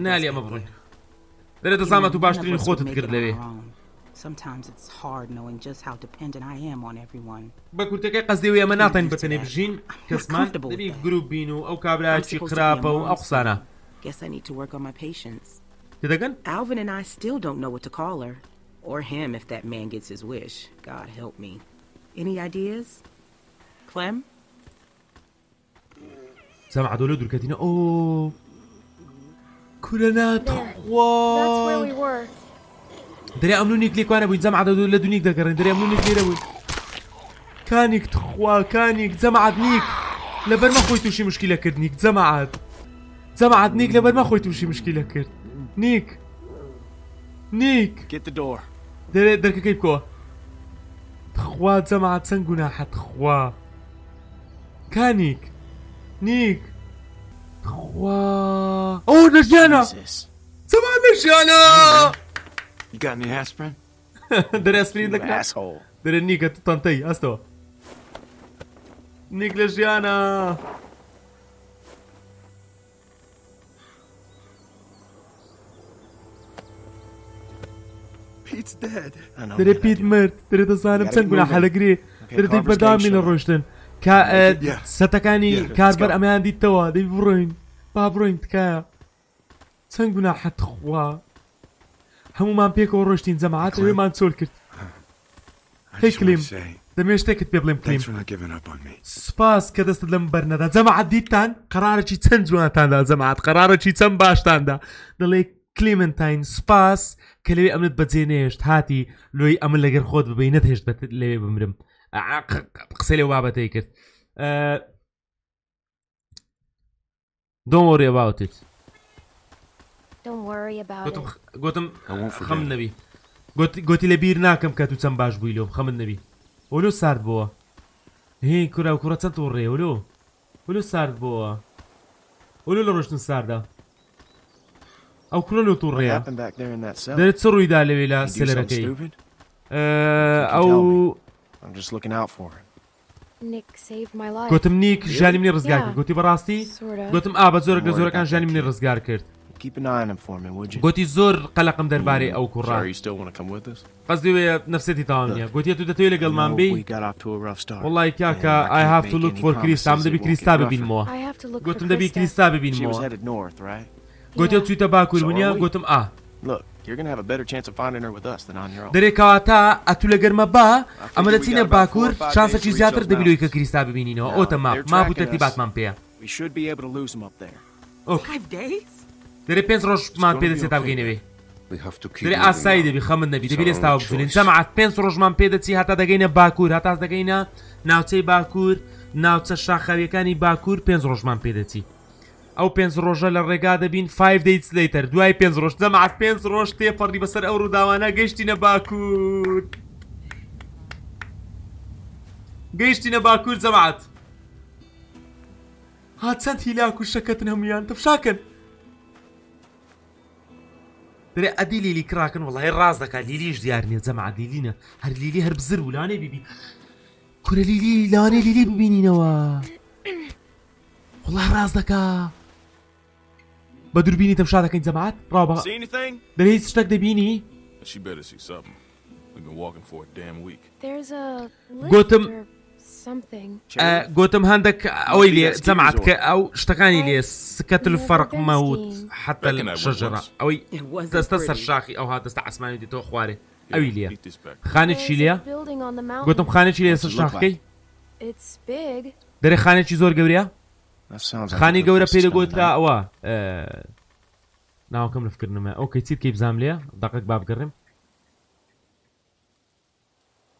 نالی يا بڕین دەرێتە زامەت و باشترین خۆتت کرد لەوێ Sometimes it's hard knowing just how dependent I am on everyone. But i Guess I need to work on my patience. Alvin and I still don't know what to call her. Or him if that man gets his wish. God help me. Any ideas? Clem? سمع دولود أوه كلنا تخوا That's where we were. درێ ئەم نونێک لێکوانە بووین جەم عدە لە دونیک دەگەڕین درێ نونێک لێرە بووین کانێک خواکانێک جەمعات نیک لەبەرمە خۆی تووشی مشکیلەکرد نیک جەمعات جەمعات نیک نيك خۆی تووشی مشکیلەکرد نیک نیک دەرێ دەرکەکەی بکۆ خوا جەمعات چەند حد خوا كانيك نيك تخوا اوه نجانا جەمعات نجانا You got any aspirin? داري اسبرين لك asshole. داري النيكة تطنطي استوى نيك لجيانا Pete's dead. داري بيت مرت داري تزانم سنقنا حلقري داري دي بردام من الرشدن كا ستكاني كاربر امان دي توا دي بروين با بروين تكايا سنقنا حتخوا هەمومان پێکەوە ڕۆشتین جەماعات وێمان چۆر کرد هیچلیم دەمێ شتێکت پێ بڵێم سپاس کە دەست لەم بەرنەدا جەماعات دیتان قرارەی چەند جوانتاندا جەماعات قرارەی چەند باشتاندا دەڵێ کلمنتین سپاس کە لەوێ ئەمت بەجێنێشت هاتی لۆی ئەمە لەگەر خۆت ببینە هێشت بە لێ بمرم قسە لێ وابەتەی کرد دۆ ڕێباوتت گوتم خەم نەبی گوتی لە بیر ناکەم کە تو چەند باش بووی لۆ خەمن نەبی ئۆلو سارد بووە هی کورا و کوڕە چەند و ڕێولۆ ولو سارد بووە ولو لە ڕۆشتن ساردا ئەو کوڕە لۆ تو ڕێە دەرێت چ ڕوویدا لەوێ لە سێلەرەکەی ئەو گوتم نیک ژانی منی ڕزگار کرد گوتی بەڕاستی گوتم ئا بە زۆرە گە زۆرەکان ژانی منی ڕزگار کرد گوتی زۆر قەلقم دەربارەی hmm. ئەو کوڕ قەزی وەیە نفسەتی تاوانە گوتیە تو دەتەوێت لەگەڵمان بی وڵی کاکە ئای هاف لوک فۆر کریستام دەبی کریستا ببینمەوە گوتم دەبی کریستا ببینمەوە گوتیە چویتە باکوورمونیا گوتم ئا دەرێکاتە ئەتو لە گەرمە با ئەمە دەچینە باکوور چاسەکی زیاتر دەبیلوی کە کریستا ببینینەوە ئۆتەما ما بوتەتی باتمان پێە. We should be able to lose them up there. Okay. Five days? دەرێ پێنج ڕۆژمان پێدەچێت تاگەینەوێ دەێ ئاسایی دەبی خەمن نەبی دەبی ئێستا بزنین جەمعات پێنج ڕۆژمان پێدەچی هەتا دەگەینە باکوور هەتا دەگەینە ناوچەی باکوور ناوچە شاخاویەکانی باکوور پێنج ڕۆژمان پێدەچی ئەو پێنج ڕۆژە لە ڕێگا دەبین 5 دەیت لیتر دوای پێنج ڕۆژ دەمات پێنج ڕۆژ تێپەڕی بەسەر ئەو ڕووداوانە گەشتینە باکوور گەیشتینە باکوور جەمات هات چەند هیلاک و شەکەتن هەمویان تەفشاکەن درێ ئەدی لیلی کراکن وڵی ڕاز دەکا لیلیش دیار زم جەما لیلینە هەر لیلی هر بزر وولانێ بیبی کورە لیلی لانێ لیلی ببینینەوە وڵە ڕاز دەکا بە دووربینی تەم شادەکەین جەمات ڕاوە دەێ هیچ شتێک دەبینی گوتم قوتم هندك اويلي زمعت او اشتغاني لي سكت الفرق موت حتى الشجره اوي تستسر شاخي او هذا تستع اسماني دي تو خواري او اللي خانه شيليا قوتم خانه شيليا شاخكي داري خانه چی زور گوریا خانه بيلي قوت لا اوا ناو كم نفكر نما اوكي تصير كيف زامليا دقق باب قرم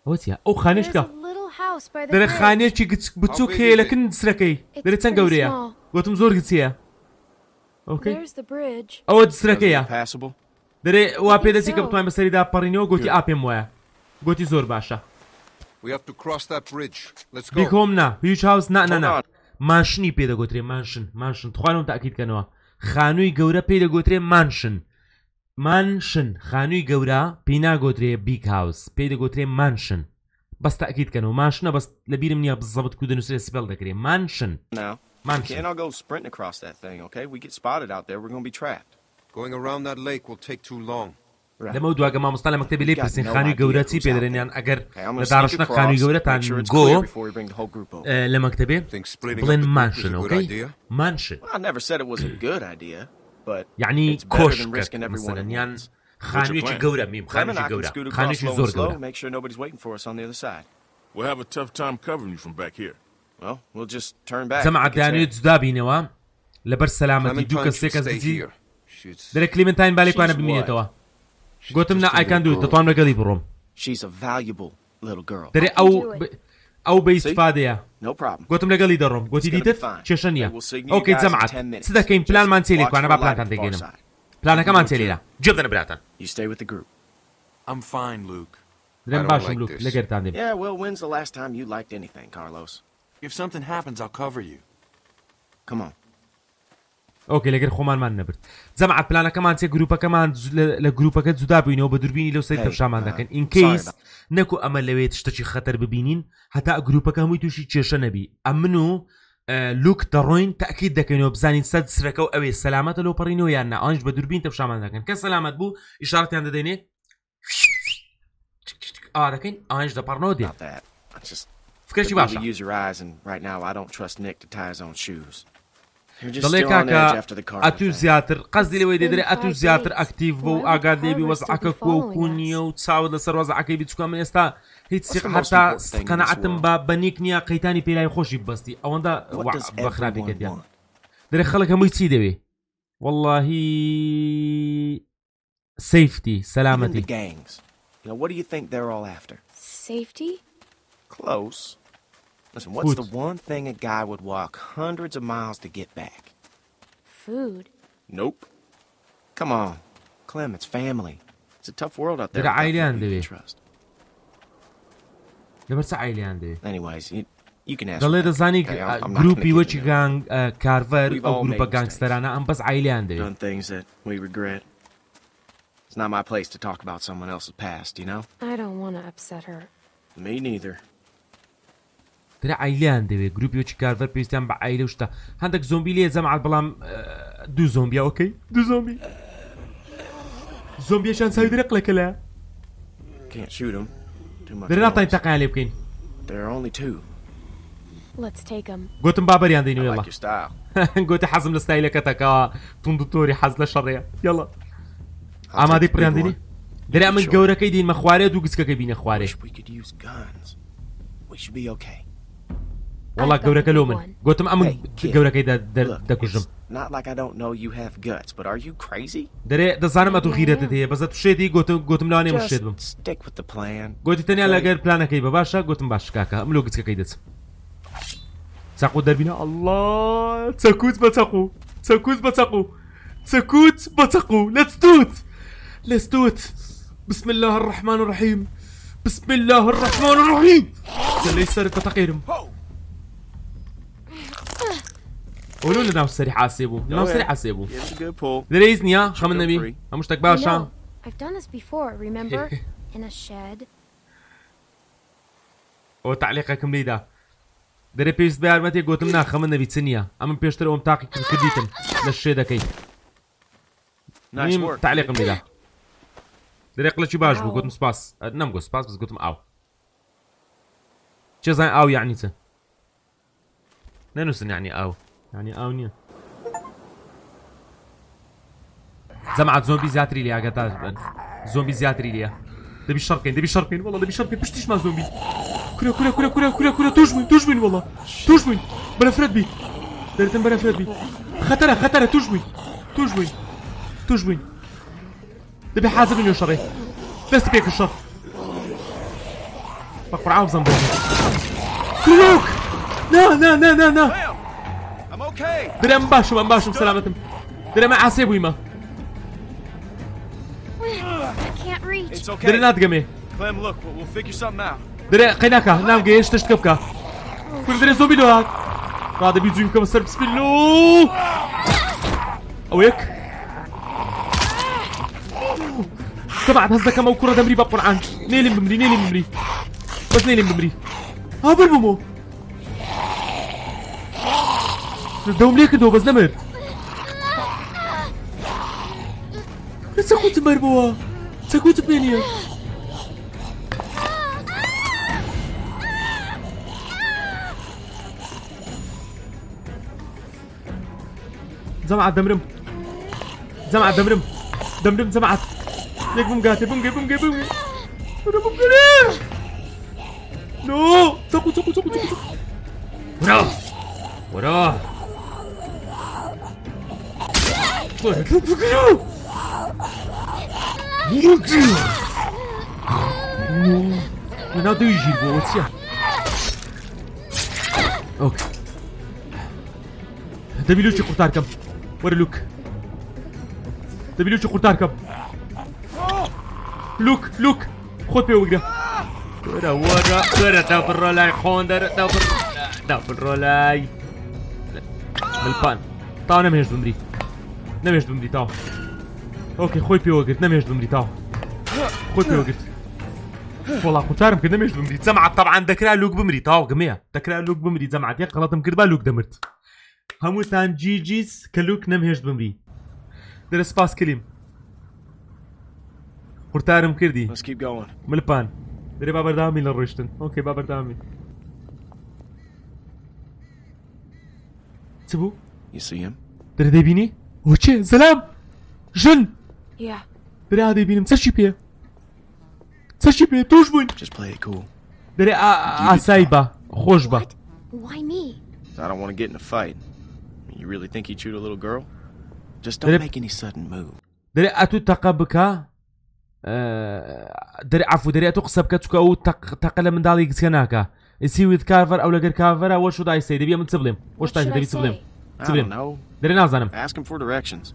اوتيا او خانشكا دەرەخانێکی گچ بچووک هەیە لەکن سرەکەی دەرە چەند گەورەیە گوتم زۆر گچیە ئەوە دسرەکەیە دەرێ وا پێدەسی کە بتوان بەسەریدا پەڕینەوە گوتی ئاپێم وایە گوتی زۆر باشە بیکۆم نا هیچ هاوس نانانا ماشنی پێدەگوترێ مانشن مانشن توانم تاکیدکەنەوە خانووی گەورە پێدەگوترێ مانشن مانشن خانووی گەورە پێی ناگوترێ بیک هاوس پێدەگوترێ مانشن بس تاكيد كانوا مانشنا بس لبير منيح بالضبط كودن نسير سبيل ذكري مانشن Now, we can't all go sprinting across that thing, okay? We get spotted out there, we're gonna be trapped. Going around that lake will take too long. لە مەو دواگە ما مستە لە مەکتتەبی لێ پرسین خانی گەورە چی پێدرێنیان ئەگەر لە داڕشنە خانی گەورەتان گۆ لە مەکتتەبێ بڵێن مانشنەوەی مانشن یعنی يعني کۆشنیان خانوویکی گەورە میم خانوویکی گەورە خانوویکی زۆر گەورە We'll have a tough time covering you from back here. Well, we'll just turn back. سمع دانيت زدابينەوە لەبەر سەلامەتی دوو کەس کلیمنتاین گوتم گوتم گوتی با پلانەکەمان تێلێرا جێدەن براتان I'm fine, Luke. Then bash like Luke. Look at that. Yeah, well, when's the last time you liked anything, Carlos? If something happens, I'll cover you. Come on. ئۆکە لەگەر خۆمانمان نەبرد زەم ئەپلانەکەمان چێ گروپەکەمان لە گروپەکە جودا بووینەوە بە دوربینی لەو سەری تەشامان uh, دەکەن ئینکەیس نەکو ئەمە لەوێت شتەی خەتەر ببینین هەتا گروپەکە هەمووی تووشی کێشە نەبی ئەم من و لوک دەڕۆین تاکی دەکەینەوە بزانین سەد سرەکە و ئەوێ سەلامەتە لۆ پەڕینەوە یاننا ئەنج بە دووربین تە شامان دەکەن کە سەلامەت بوو ئیشارەتیان دەدەێنێ ئارەکەین ئاش دەپەڕنەوە دی فکرشی باش دڵێ کاکە ئەتو زیاتر قەزی لەوەی دەدرێ ئەتو زیاتر ئەکتیڤ بۆ و ئاگادێبی وەزعەکە کۆ و نیە و چاوت لە سەرواز عەکەی بچکەم ئێستا هیچ سیق حتا قەنەعەتم بە بەنیک نییە قەیتانی پێلای خۆشی بەستی ئەوەندە بەخراپێکەکەیان درێ خەڵک هەمووی چی دەوێ واللهی سیفتی سەلامەتی gangs you know what do you think they're all after safety close listen what's the one thing a guy would walk hundreds of miles to get back food nope come on Clem it's family it's a tough world out there عائلیان دەوێ trust Anyways, it, دڵێ دەزانی گروپی وەچی گانگ کارڤەر ئەو گروپە گانگستەرانە ئەم بەس ئایلاندێ It's not my place to talk about someone else's past, you know? I don't want to upset her. Me neither. ترى عيلان دبي جروب يوتش كارفر بيستان بعيلة وشتا عندك زومبي ليه زمع البلام دو زومبي اوكي دو زومبي زومبي عشان سايد رقلك لا Can't shoot him. درنا طيب عليه بكين There are only two. Let's take them. قوت مبابر ياندينو يلا. قوت حزم لستايلك تكا تندوتوري حز لشرية يلا. عمادي بري يانديني. درا من جورا كيدين مخواري دوكسكا كيبين خواري. والله جورا كلومن. قوتم امن جورا كيدا دكوجم. Not like I don't know you have guts, but are you crazy? دري دزانم اتو غيرتت هي بس اتو شيدي قلت قلت ملاني مش شيدم. Stick with the plan. قلت تاني على غير بلانك كي باشا قلت باش كاكا ملو قلت كيدت. تاقو دربينا الله تاكوت بتاقو تاكوت بتاقو تاكوت بتاقو ليتس دو ات ليتس دو ات بسم الله الرحمن الرحيم بسم الله الرحمن الرحيم. ليس رفت تقيرم. قولوا لي ده مش سريع هسيبه ده مش سريع هسيبه دريزني يا خم النبي مش بقى عشان I've done this before, remember? In a shed. او تعليقكم لي ده دري بيس بيار متي قلت لنا خم النبي تسنيا اما بيش ترى ام تاقي كم كديتن للشي كي نايس تعليقم لي ده دري قلت شي باش قلت سباس نم قلت سباس بس قلت او شو زين او يعني تن ننسن يعني او يعني اونيا زمعت زومبي زاتري لي قتال زومبي زاتري لي دبي الشرقين دبي الشرقين والله دبي الشرقين بشتيش مع زومبي كرا كرا كرا كرا كرا كرا توجمن توجمن والله توجمن بلا فرد بي دارتن بلا فرد بي خطره خطره توجمن توجمن توجمن دبي حازم يا شري بس بيك الشر بقرعهم زومبي كلوك لا لا لا لا لا درم باش من باشم سلامەتم درێمە عاسی بوویمە درم ناتگەمێ درێ قەیناکە نامگە هێش تشتکە بکە کوردرێ زۆبی دۆهات ڕادەبی جوین بکەمە سەر بسپیل و ئەو یەک طبعا هەز دەکەمە و کوڕە دەمری بە قورعان نێلم بمری نیلی بمری بەس نێلم بمری ها بەر بمەوە Dá-me lhe que dou, mas não mer. Essa coisa mer boa. Essa coisa peninha. زمعة دمرم زمعة دمرم دمرم زمعة ليك بمقاتي بمقي بمقي بمقي انا بمقي نو سقط سقط سقط سقط وراه وراه 难道对于英国气啊 اوكي دبليوتشي قرطاركم ورا لوك دبليوتشي قرطاركم لوك لوك خذ بيه وقرا ورا ورا ورا دبل رولاي خوندر دبل دبل رولاي بالبان طانا مهج بمريك نمێش بمری OK ئۆکە خۆی پێوەگرت نمێش بمری تاو خۆی پێوەگرت وڵا قوتارم کە نمێش بمری جەمع طبعا دەکرا لوک بمری تاو گمەیە دەکرا لوک بمری جەمعاتێ قەڵەتم کرد با لوک دەمرت هەمووتان جیجیس کە لوک نەمهێشت بمری دەرە سپاس کریم قورتارم کردی ملپان دەرێ با بەردامی لە ڕۆشتن ئۆکەی با بەردامی چ بوو؟ دەرە دەبینی؟ وچه زلام جن يا بري هذا يبين تشي بي تشي بي توش بوين just play it خوش با دري اتو تقبك دري عفو دري اتو قصبك تو كاو تقل من دالي كسناكا سي ويز كارفر او لغير كارفر واش شود اي دبي من تبلم واش تاي دبي تبلم دەرێ نازانم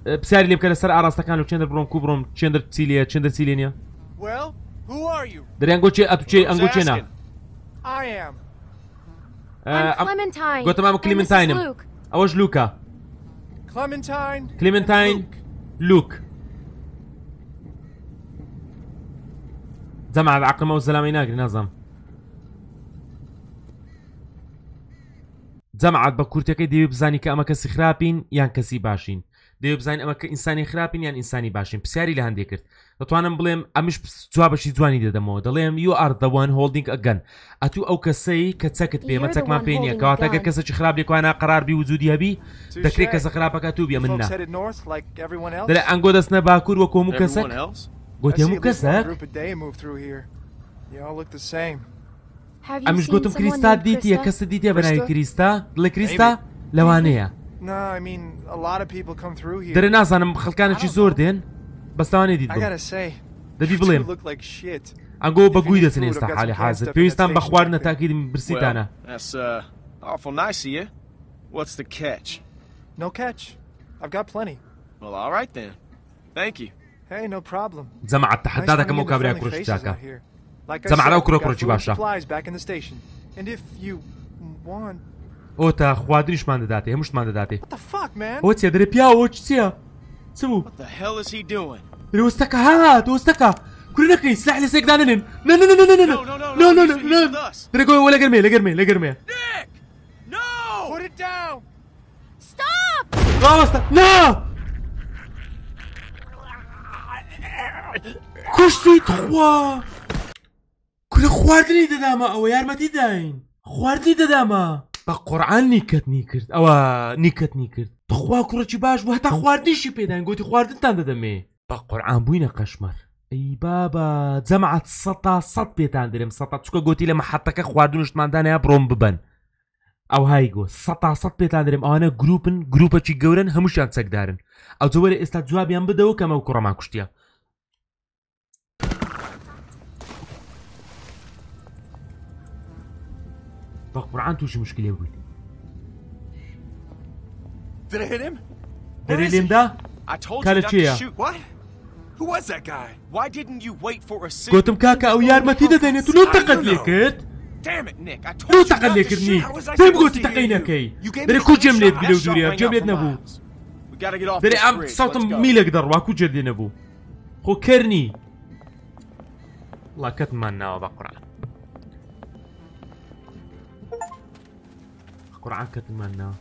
پرسیاری لێ بکە لەسەر ئاراستەکان و چندر بڕۆم کوبڕۆم چندر سیلیە چندر سیلی نیە دەریان گۆچێ ئەتوچێ ئەنگۆچێنا گۆتەمام کلیمنتاینم ئەوەش لوکە کلیمنتاین لوک جەما عقلمە و زەلامی ناگری نازانم جەمعات بە كسي دەوێت بزانانی کە ئەمە کەسی خراپین یان کەسی باشین دەوێت بزانین ئەمە کە ئینسانی خراپین یان ئینسانی باشین پرسیاری لە هەندێک کرد دەتوانم بڵێم ئەمش جوا بەشی جوانی دەدەمەوە دەڵێم یو ئاردەوان هۆلدینگ ئەگەن ئەتو ئەو کەسەی کە چەکت پێمە چەکمان پێ نیە کەواتەگەر کەسەی خراپ لێکوانە قراربی وجودی هەبی دەکرێت کەسە خراپەکە تو بێ من دەڵێ ئەنگۆ دەستنە باکوور وە کۆم و کەسەک گوتێم و کەسەک ئەمیش گوتم کریستا یا کەسە دیتێ بەناوی کریستا دڵێ کریستا لەوانەیە دەرە نازانم خەکانێکی زۆر دێن بەستانێ دیت دەبی بڵێم ئەنگۆ بەگوی دەچن ئێستا حالی حازر پێویستان بە خواردنە تاکیدم برسیدانە What's the catch? No catch. I've got plenty. Well, all right then. Thank زەمانە و کرۆکڕۆکی باشە ئۆ تا خوادریشمان دەداتێ هەمشتمان دەداتێ ئەو چێدرێ پیاوە چ چییە چ بوو درۆستەکە ها دۆستەکە کوردەکەی سلاح لە سێکدا نێن درگۆەوە لەگەرمێ لەگەرمێ لەگەرمێ ڕاوەستە نا کوشتی تخوا کولە خواردنی دەدامە ئەوە یارمەتی داین خواردی دەدامە بە قورآان نیکەتنی کرد ئەوە نیکەتنی کرد بخوا کوڕەی باش و هەتا خواردیشی پێدان گوتی خواردنتان دەدەمێ بە قورآان بووینە قەشمەر ئەی بابا جەمعات سە سەد پێتان درێم سە چکە گوتی لە مەحەتەکە خواردنشتماندانە بڕۆم ببن ئەو های گۆ سە پێتان درێم ئەوانە گروپن گروپەکی گەورن هەمووشیان چەکدارن ئەو جوەرە ئێستا جوابیان بدەوە کەمە و کوڕەما کوشتە برعان توش مشكله يقول Did I hit him? Did I hit him da? I told you not to shoot. What? Who was that guy? Why didn't you wait for a signal? قلت كاكا او يار ما تيدا ديني تلو تقد ليكت. Damn it, Nick. I told you not to shoot. How was I supposed to hear you? You gave me a جملة بلو دوريا جملة نبو. We gotta get off this bridge. صوت ميل اقدر واكو جدي نبو. خو كرني. الله كتمان ناوى بقرعان. القرآن كتمنى